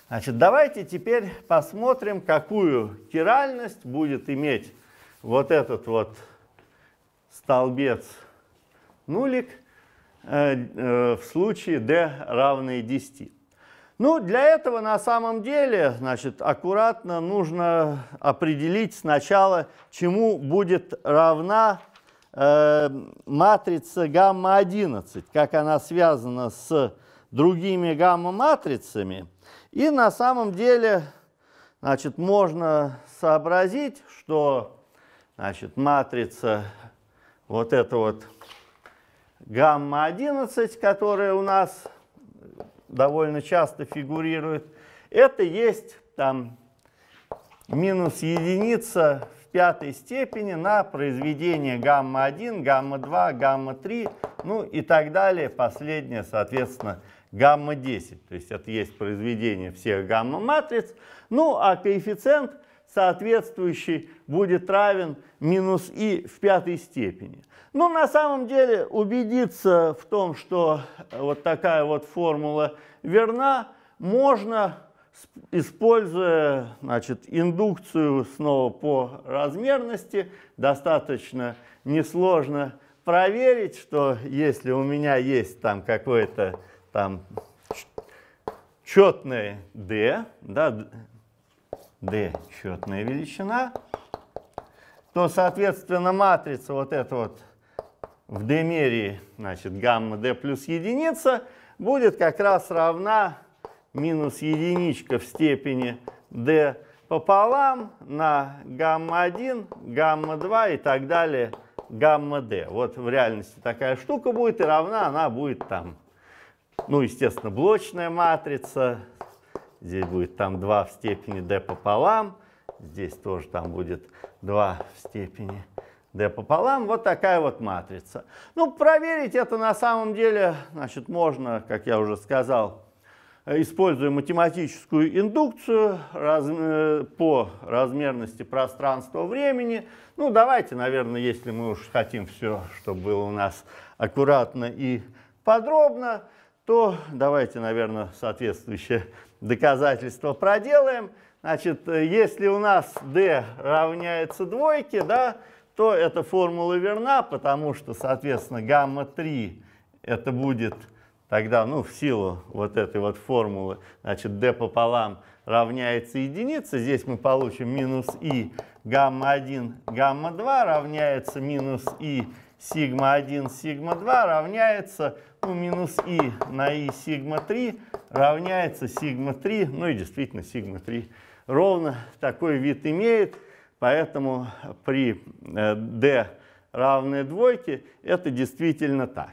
Значит, давайте теперь посмотрим, какую киральность будет иметь вот этот вот столбец нулик э, э, в случае d равный 10. Ну, для этого на самом деле, значит, аккуратно нужно определить сначала, чему будет равна э, матрица гамма-11, как она связана с другими гамма-матрицами. И на самом деле, значит, можно сообразить, что значит, матрица вот это вот гамма-11, которая у нас довольно часто фигурирует, это есть там минус единица в пятой степени на произведение гамма-1, гамма-2, гамма-3, ну и так далее. Последнее, соответственно, гамма-10. То есть это есть произведение всех гамма-матриц. Ну а коэффициент соответствующий будет равен минус и в пятой степени. Но ну, на самом деле убедиться в том, что э, вот такая вот формула верна, можно, используя значит, индукцию снова по размерности, достаточно несложно проверить, что если у меня есть там какое-то там четное D, да, d четная величина, то, соответственно, матрица вот эта вот в d-мере, значит, гамма d плюс единица, будет как раз равна минус единичка в степени d пополам на гамма-1, гамма-2 и так далее, гамма-d. Вот в реальности такая штука будет, и равна она будет там, ну, естественно, блочная матрица, Здесь будет там 2 в степени d пополам. Здесь тоже там будет 2 в степени d пополам. Вот такая вот матрица. Ну, проверить это на самом деле, значит, можно, как я уже сказал, используя математическую индукцию раз, э, по размерности пространства-времени. Ну, давайте, наверное, если мы уж хотим все, чтобы было у нас аккуратно и подробно, то давайте, наверное, соответствующее доказательство проделаем. Значит, если у нас d равняется двойке, да, то эта формула верна, потому что, соответственно, гамма-3 это будет тогда, ну, в силу вот этой вот формулы, значит, d пополам равняется единице. Здесь мы получим минус i гамма-1, гамма-2 равняется минус i сигма-1, сигма-2 равняется ну, минус i на i сигма-3 равняется сигма 3, ну и действительно сигма 3 ровно такой вид имеет, поэтому при э, d равной двойке это действительно так.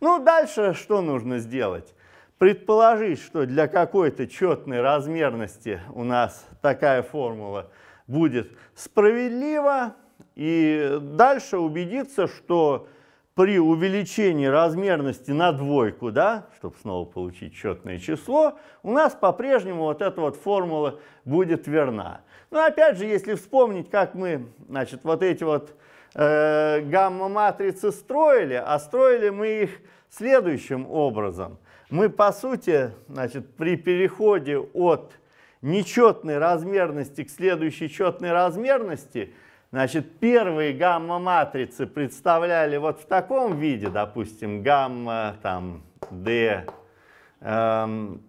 Ну дальше что нужно сделать? Предположить, что для какой-то четной размерности у нас такая формула будет справедлива, и дальше убедиться, что при увеличении размерности на двойку, да, чтобы снова получить четное число, у нас по-прежнему вот эта вот формула будет верна. Но ну, опять же, если вспомнить, как мы, значит, вот эти вот э, гамма-матрицы строили, а строили мы их следующим образом. Мы, по сути, значит, при переходе от нечетной размерности к следующей четной размерности – Значит, первые гамма-матрицы представляли вот в таком виде, допустим, гамма, там, d, эм,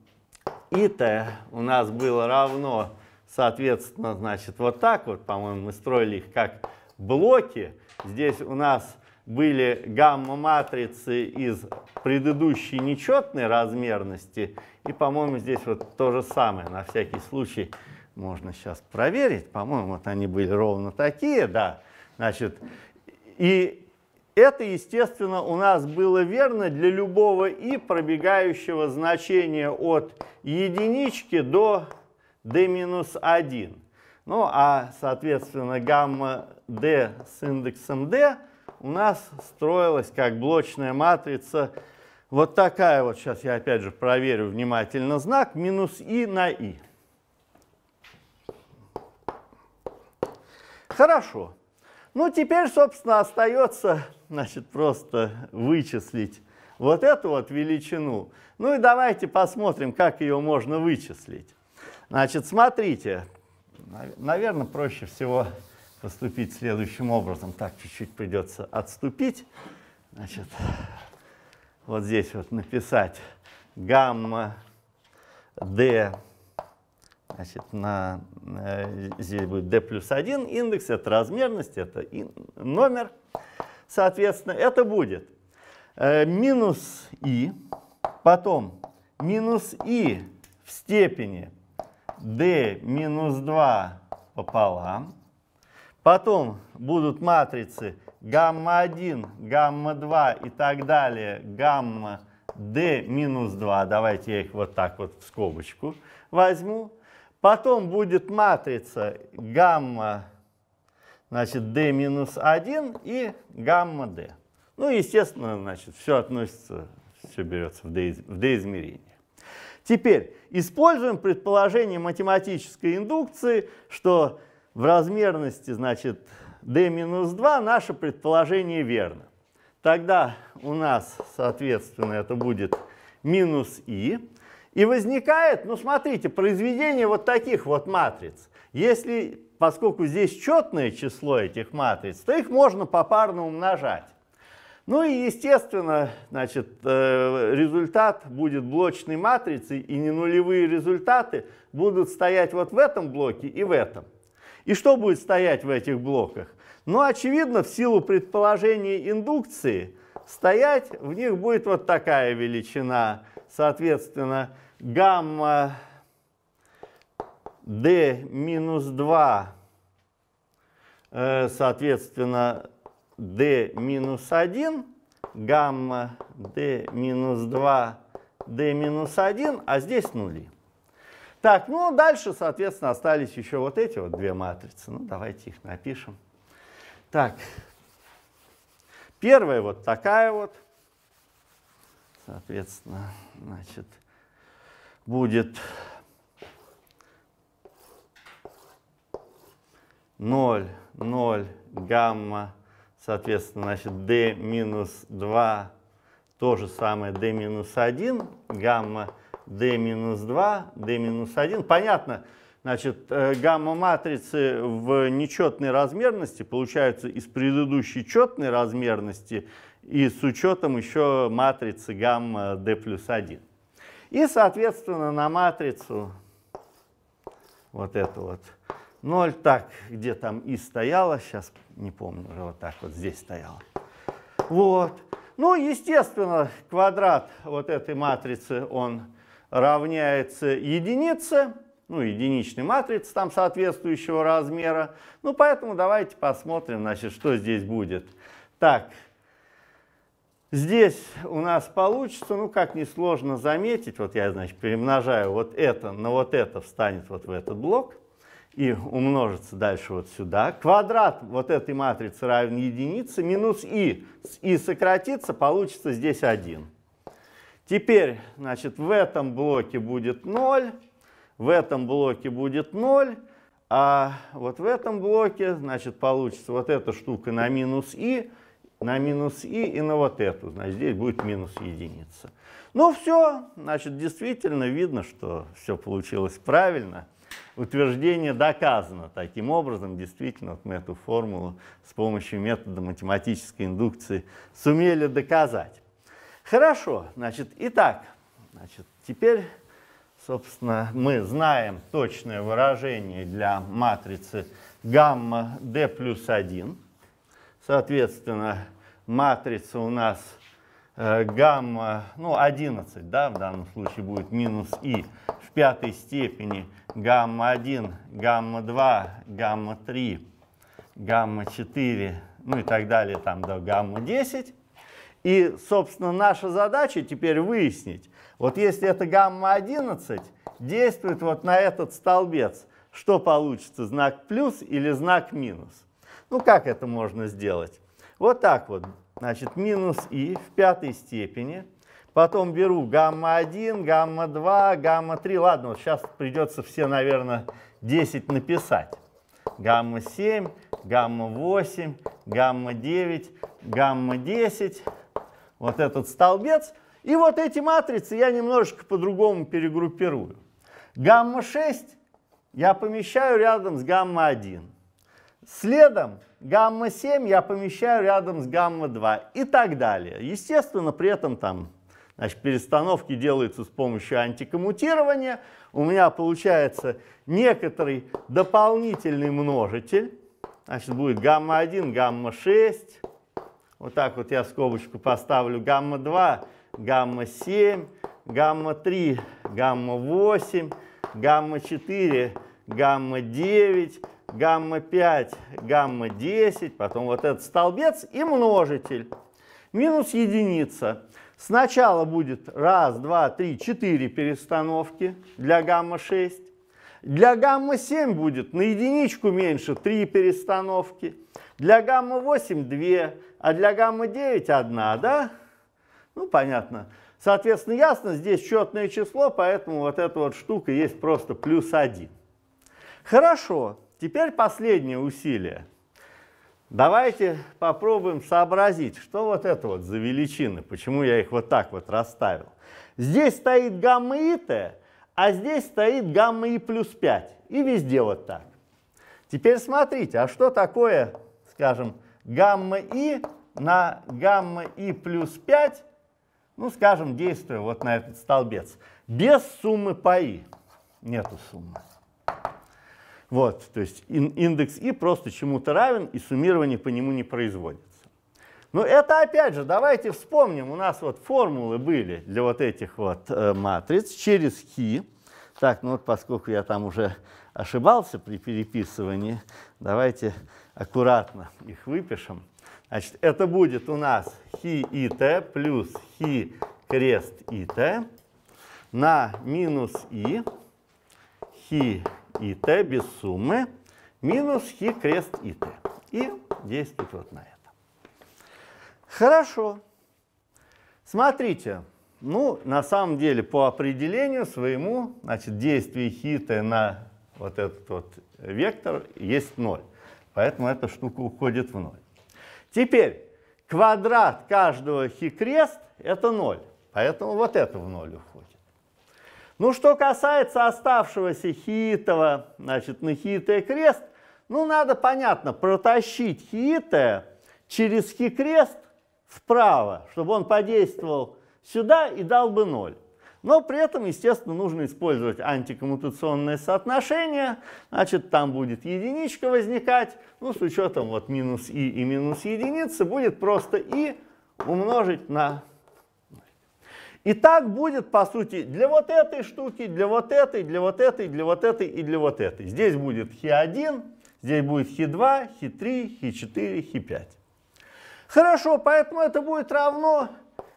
и t у нас было равно, соответственно, значит, вот так вот, по-моему, мы строили их как блоки. Здесь у нас были гамма-матрицы из предыдущей нечетной размерности. И, по-моему, здесь вот то же самое, на всякий случай, можно сейчас проверить, по-моему, вот они были ровно такие, да, значит, и это, естественно, у нас было верно для любого и пробегающего значения от единички до d-1. Ну, а, соответственно, гамма d с индексом d у нас строилась как блочная матрица вот такая вот, сейчас я опять же проверю внимательно знак, минус i на i. Хорошо. Ну, теперь, собственно, остается, значит, просто вычислить вот эту вот величину. Ну и давайте посмотрим, как ее можно вычислить. Значит, смотрите, наверное, проще всего поступить следующим образом. Так, чуть-чуть придется отступить. Значит, вот здесь вот написать гамма d Значит, на, э, здесь будет d плюс 1 индекс, это размерность, это и номер. Соответственно, это будет э, минус i, потом минус i в степени d минус 2 пополам. Потом будут матрицы гамма-1, гамма-2 и так далее, гамма d минус 2. Давайте я их вот так вот в скобочку возьму. Потом будет матрица гамма, значит, d минус 1 и гамма d. Ну, естественно, значит, все относится, все берется в d-измерение. Теперь используем предположение математической индукции, что в размерности, значит, d минус 2 наше предположение верно. Тогда у нас, соответственно, это будет минус i и возникает, ну смотрите, произведение вот таких вот матриц. Если, поскольку здесь четное число этих матриц, то их можно попарно умножать. Ну и, естественно, значит, э, результат будет блочной матрицей, и не нулевые результаты будут стоять вот в этом блоке и в этом. И что будет стоять в этих блоках? Ну, очевидно, в силу предположения индукции, стоять в них будет вот такая величина. Соответственно, гамма d минус 2, э, соответственно, d минус 1, гамма d минус 2, d минус 1, а здесь нули. Так, ну дальше, соответственно, остались еще вот эти вот две матрицы. Ну, давайте их напишем. Так, первая вот такая вот. Соответственно, значит, будет 0, 0, гамма, соответственно, значит, d минус 2, то же самое d минус 1, гамма, d минус 2, d минус 1. Понятно, значит, э, гамма-матрицы в нечетной размерности получаются из предыдущей четной размерности и с учетом еще матрицы гамма d плюс 1. И, соответственно, на матрицу вот эту вот 0, так, где там и стояло, сейчас не помню, уже вот так вот здесь стояло. Вот. Ну, естественно, квадрат вот этой матрицы, он равняется единице, ну, единичной матрице там соответствующего размера. Ну, поэтому давайте посмотрим, значит, что здесь будет. Так, Здесь у нас получится, ну как несложно заметить, вот я, значит, перемножаю вот это на вот это, встанет вот в этот блок и умножится дальше вот сюда. Квадрат вот этой матрицы равен единице, минус и, и сократится, получится здесь 1. Теперь, значит, в этом блоке будет 0, в этом блоке будет 0, а вот в этом блоке, значит, получится вот эта штука на минус и, на минус и и на вот эту. Значит, здесь будет минус единица. Ну все, значит, действительно видно, что все получилось правильно. Утверждение доказано. Таким образом, действительно, вот мы эту формулу с помощью метода математической индукции сумели доказать. Хорошо, значит, итак, значит, теперь, собственно, мы знаем точное выражение для матрицы гамма d плюс 1. Соответственно, матрица у нас э, гамма, ну 11, да, в данном случае будет минус и в пятой степени гамма-1, гамма-2, гамма-3, гамма-4, ну и так далее, там до гамма-10. И, собственно, наша задача теперь выяснить, вот если это гамма-11 действует вот на этот столбец, что получится, знак плюс или знак минус? Ну, как это можно сделать? Вот так вот. Значит, минус и в пятой степени. Потом беру гамма-1, гамма-2, гамма-3. Ладно, вот сейчас придется все, наверное, 10 написать. Гамма-7, гамма-8, гамма-9, гамма-10. Вот этот столбец. И вот эти матрицы я немножечко по-другому перегруппирую. Гамма-6 я помещаю рядом с гамма-1. Следом гамма-7 я помещаю рядом с гамма-2 и так далее. Естественно, при этом там значит, перестановки делаются с помощью антикоммутирования. У меня получается некоторый дополнительный множитель. Значит, будет гамма-1, гамма-6. Вот так вот я скобочку поставлю. Гамма-2, гамма-7, гамма-3, гамма-8, гамма-4, гамма-9 гамма 5, гамма 10, потом вот этот столбец и множитель. Минус единица. Сначала будет 1, 2, 3, 4 перестановки для гамма 6. Для гамма 7 будет на единичку меньше 3 перестановки. Для гамма 8 2, а для гамма 9 1, да? Ну, понятно. Соответственно, ясно, здесь четное число, поэтому вот эта вот штука есть просто плюс 1. Хорошо. Теперь последнее усилие. Давайте попробуем сообразить, что вот это вот за величины, почему я их вот так вот расставил. Здесь стоит гамма и t, а здесь стоит гамма и плюс 5. И везде вот так. Теперь смотрите, а что такое, скажем, гамма и на гамма и плюс 5, ну, скажем, действуя вот на этот столбец, без суммы по и. Нету суммы. Вот, то есть индекс i просто чему-то равен, и суммирование по нему не производится. Но это опять же, давайте вспомним, у нас вот формулы были для вот этих вот э, матриц через хи. Так, ну вот поскольку я там уже ошибался при переписывании, давайте аккуратно их выпишем. Значит, это будет у нас хи и т плюс хи крест и т на минус и хи и t без суммы минус хи крест и t. И действует вот на это. Хорошо. Смотрите. Ну, на самом деле, по определению своему, значит, действие хи хита на вот этот вот вектор есть 0. Поэтому эта штука уходит в 0. Теперь, квадрат каждого хи крест это 0. Поэтому вот это в 0 уходит. Ну, что касается оставшегося Хиитова, значит, на Хиитая крест, ну, надо, понятно, протащить Хиитая через Хикрест вправо, чтобы он подействовал сюда и дал бы ноль. Но при этом, естественно, нужно использовать антикоммутационное соотношение, значит, там будет единичка возникать, ну, с учетом вот минус и и минус единицы, будет просто и умножить на и так будет, по сути, для вот этой штуки, для вот этой, для вот этой, для вот этой и для вот этой. Здесь будет хи1, здесь будет хи2, хи3, хи4, хи5. Хорошо, поэтому это будет равно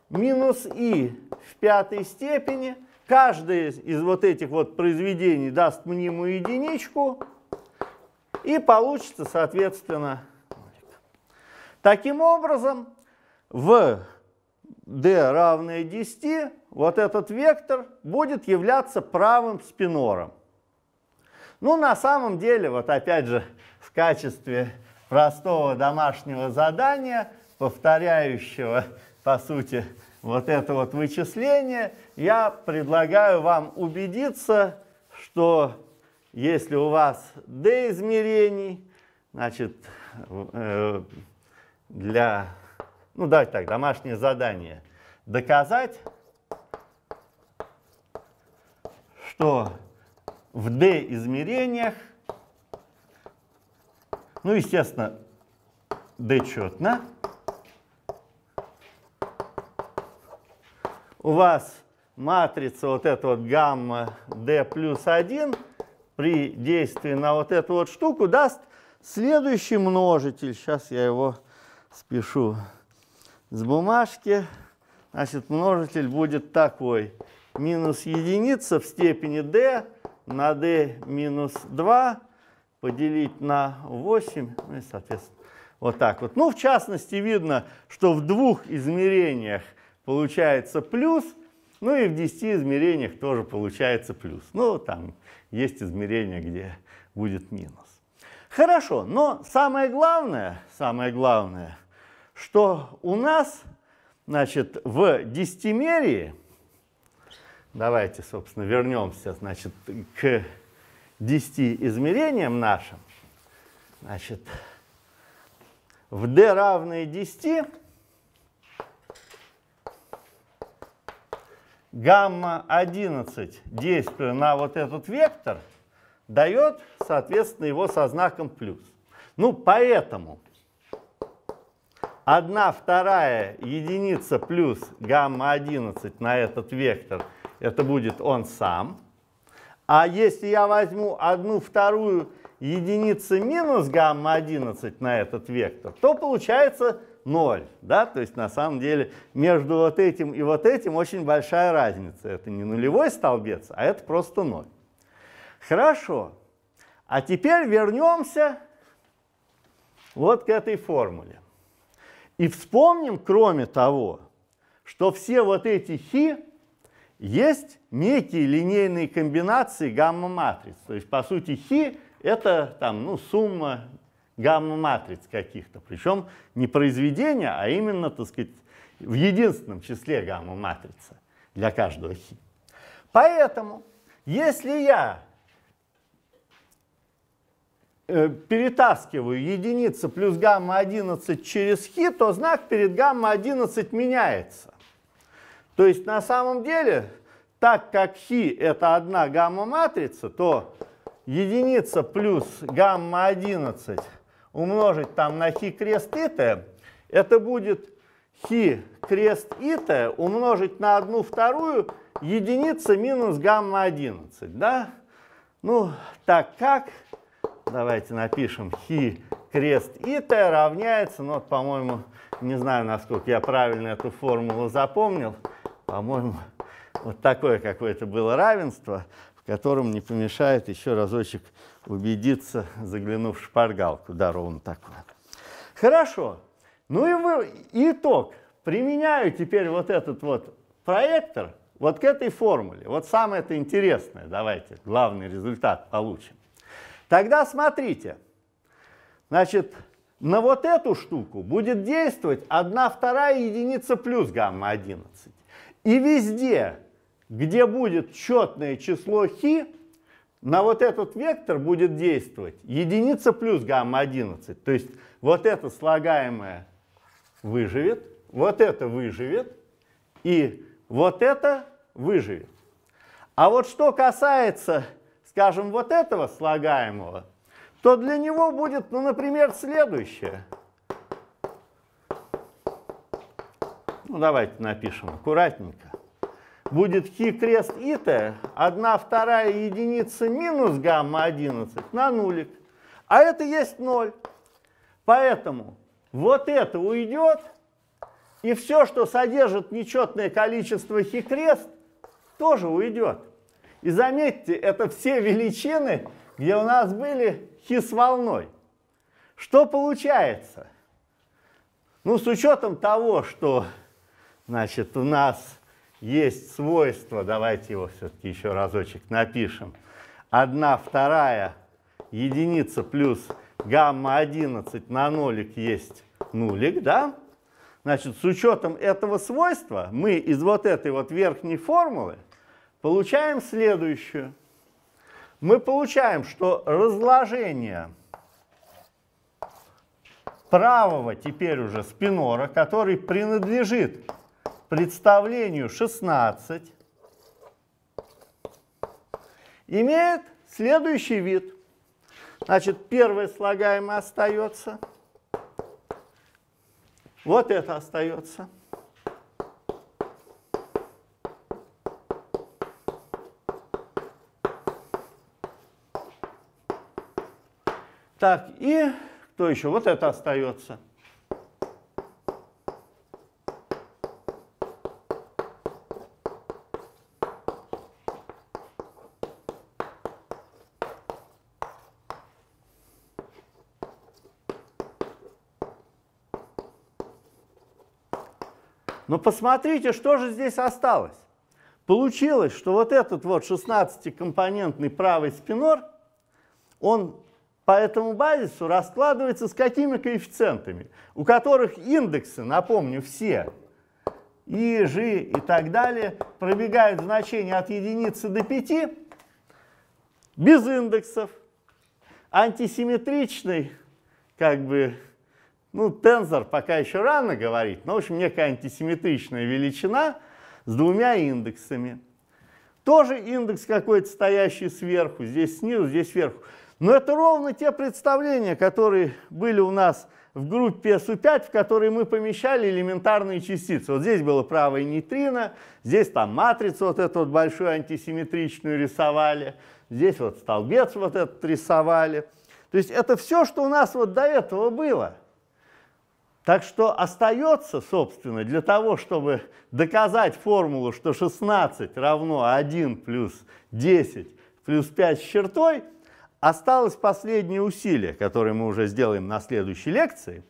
минус и в пятой степени. Каждое из вот этих вот произведений даст мнимую единичку. И получится, соответственно, Таким образом, в d равное 10, вот этот вектор будет являться правым спинором. Ну, на самом деле, вот опять же, в качестве простого домашнего задания, повторяющего, по сути, вот это вот вычисление, я предлагаю вам убедиться, что если у вас d измерений, значит, э, для ну, давайте так, домашнее задание. Доказать, что в D измерениях, ну, естественно, D четно, у вас матрица вот эта вот гамма D плюс 1 при действии на вот эту вот штуку даст следующий множитель. Сейчас я его спешу с бумажки, значит, множитель будет такой. Минус единица в степени d на d минус 2 поделить на 8, ну и, соответственно, вот так вот. Ну, в частности, видно, что в двух измерениях получается плюс, ну и в 10 измерениях тоже получается плюс. Ну, там есть измерения, где будет минус. Хорошо, но самое главное, самое главное – что у нас, значит, в десятимерии, давайте, собственно, вернемся, значит, к десяти измерениям нашим, значит, в d равное 10 гамма 11, действуя на вот этот вектор, дает, соответственно, его со знаком плюс. Ну, поэтому 1 вторая единица плюс гамма-11 на этот вектор, это будет он сам. А если я возьму 1 вторую единицы минус гамма-11 на этот вектор, то получается 0. Да? То есть на самом деле между вот этим и вот этим очень большая разница. Это не нулевой столбец, а это просто 0. Хорошо. А теперь вернемся вот к этой формуле. И вспомним, кроме того, что все вот эти хи есть некие линейные комбинации гамма-матриц. То есть, по сути, хи – это там, ну, сумма гамма-матриц каких-то. Причем не произведение, а именно, так сказать, в единственном числе гамма-матрица для каждого хи. Поэтому, если я Э, перетаскиваю единица плюс гамма 11 через хи, то знак перед гамма 11 меняется. То есть на самом деле, так как хи это одна гамма-матрица, то единица плюс гамма 11 умножить там на хи крест итая, это будет хи крест итая умножить на одну вторую единица минус гамма 11. Да? Ну, так как Давайте напишем хи крест и t равняется, ну, вот, по-моему, не знаю, насколько я правильно эту формулу запомнил, по-моему, вот такое какое-то было равенство, в котором не помешает еще разочек убедиться, заглянув в шпаргалку, да, ровно такое. Хорошо, ну и вы, итог, применяю теперь вот этот вот проектор вот к этой формуле, вот самое-то интересное, давайте, главный результат получим. Тогда смотрите, значит, на вот эту штуку будет действовать 1 вторая единица плюс гамма-11. И везде, где будет четное число хи, на вот этот вектор будет действовать единица плюс гамма-11. То есть вот это слагаемое выживет, вот это выживет, и вот это выживет. А вот что касается скажем, вот этого слагаемого, то для него будет, ну, например, следующее. Ну, давайте напишем аккуратненько. Будет хи крест и т, 1 вторая единица минус гамма 11 на нулик. А это есть 0. Поэтому вот это уйдет, и все, что содержит нечетное количество хи крест, тоже уйдет. И заметьте, это все величины, где у нас были хи с волной. Что получается? Ну, с учетом того, что, значит, у нас есть свойство, давайте его все-таки еще разочек напишем, 1 вторая единица плюс гамма 11 на нолик есть нулик, да? Значит, с учетом этого свойства мы из вот этой вот верхней формулы получаем следующее. Мы получаем, что разложение правого теперь уже спинора, который принадлежит представлению 16, имеет следующий вид. Значит, первое слагаемое остается. Вот это остается. Так, и кто еще? Вот это остается. Но ну, посмотрите, что же здесь осталось. Получилось, что вот этот вот 16-компонентный правый спинор, он по этому базису раскладывается с какими коэффициентами, у которых индексы, напомню, все, и, g и так далее, пробегают значения от единицы до 5, без индексов, антисимметричный, как бы, ну, тензор пока еще рано говорить, но, в общем, некая антисимметричная величина с двумя индексами. Тоже индекс какой-то стоящий сверху, здесь снизу, здесь сверху. Но это ровно те представления, которые были у нас в группе SU5, в которой мы помещали элементарные частицы. Вот здесь было правое нейтрино, здесь там матрицу вот эту вот большую антисимметричную рисовали, здесь вот столбец вот этот рисовали. То есть это все, что у нас вот до этого было. Так что остается, собственно, для того, чтобы доказать формулу, что 16 равно 1 плюс 10 плюс 5 с чертой – Осталось последнее усилие, которое мы уже сделаем на следующей лекции,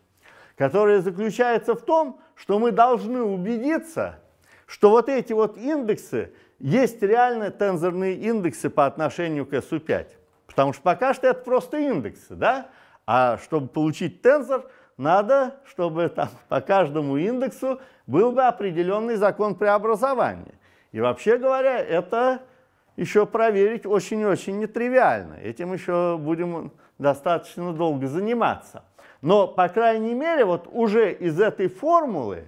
которое заключается в том, что мы должны убедиться, что вот эти вот индексы есть реально тензорные индексы по отношению к SU5. Потому что пока что это просто индексы, да? А чтобы получить тензор, надо, чтобы там по каждому индексу был бы определенный закон преобразования. И вообще говоря, это еще проверить очень-очень нетривиально. Этим еще будем достаточно долго заниматься. Но, по крайней мере, вот уже из этой формулы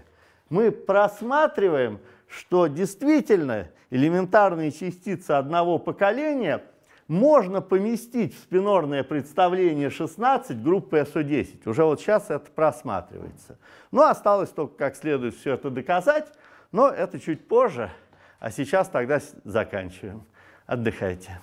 мы просматриваем, что действительно элементарные частицы одного поколения можно поместить в спинорное представление 16 группы SO10. Уже вот сейчас это просматривается. Но ну, осталось только как следует все это доказать, но это чуть позже. А сейчас тогда заканчиваем. Отдыхайте.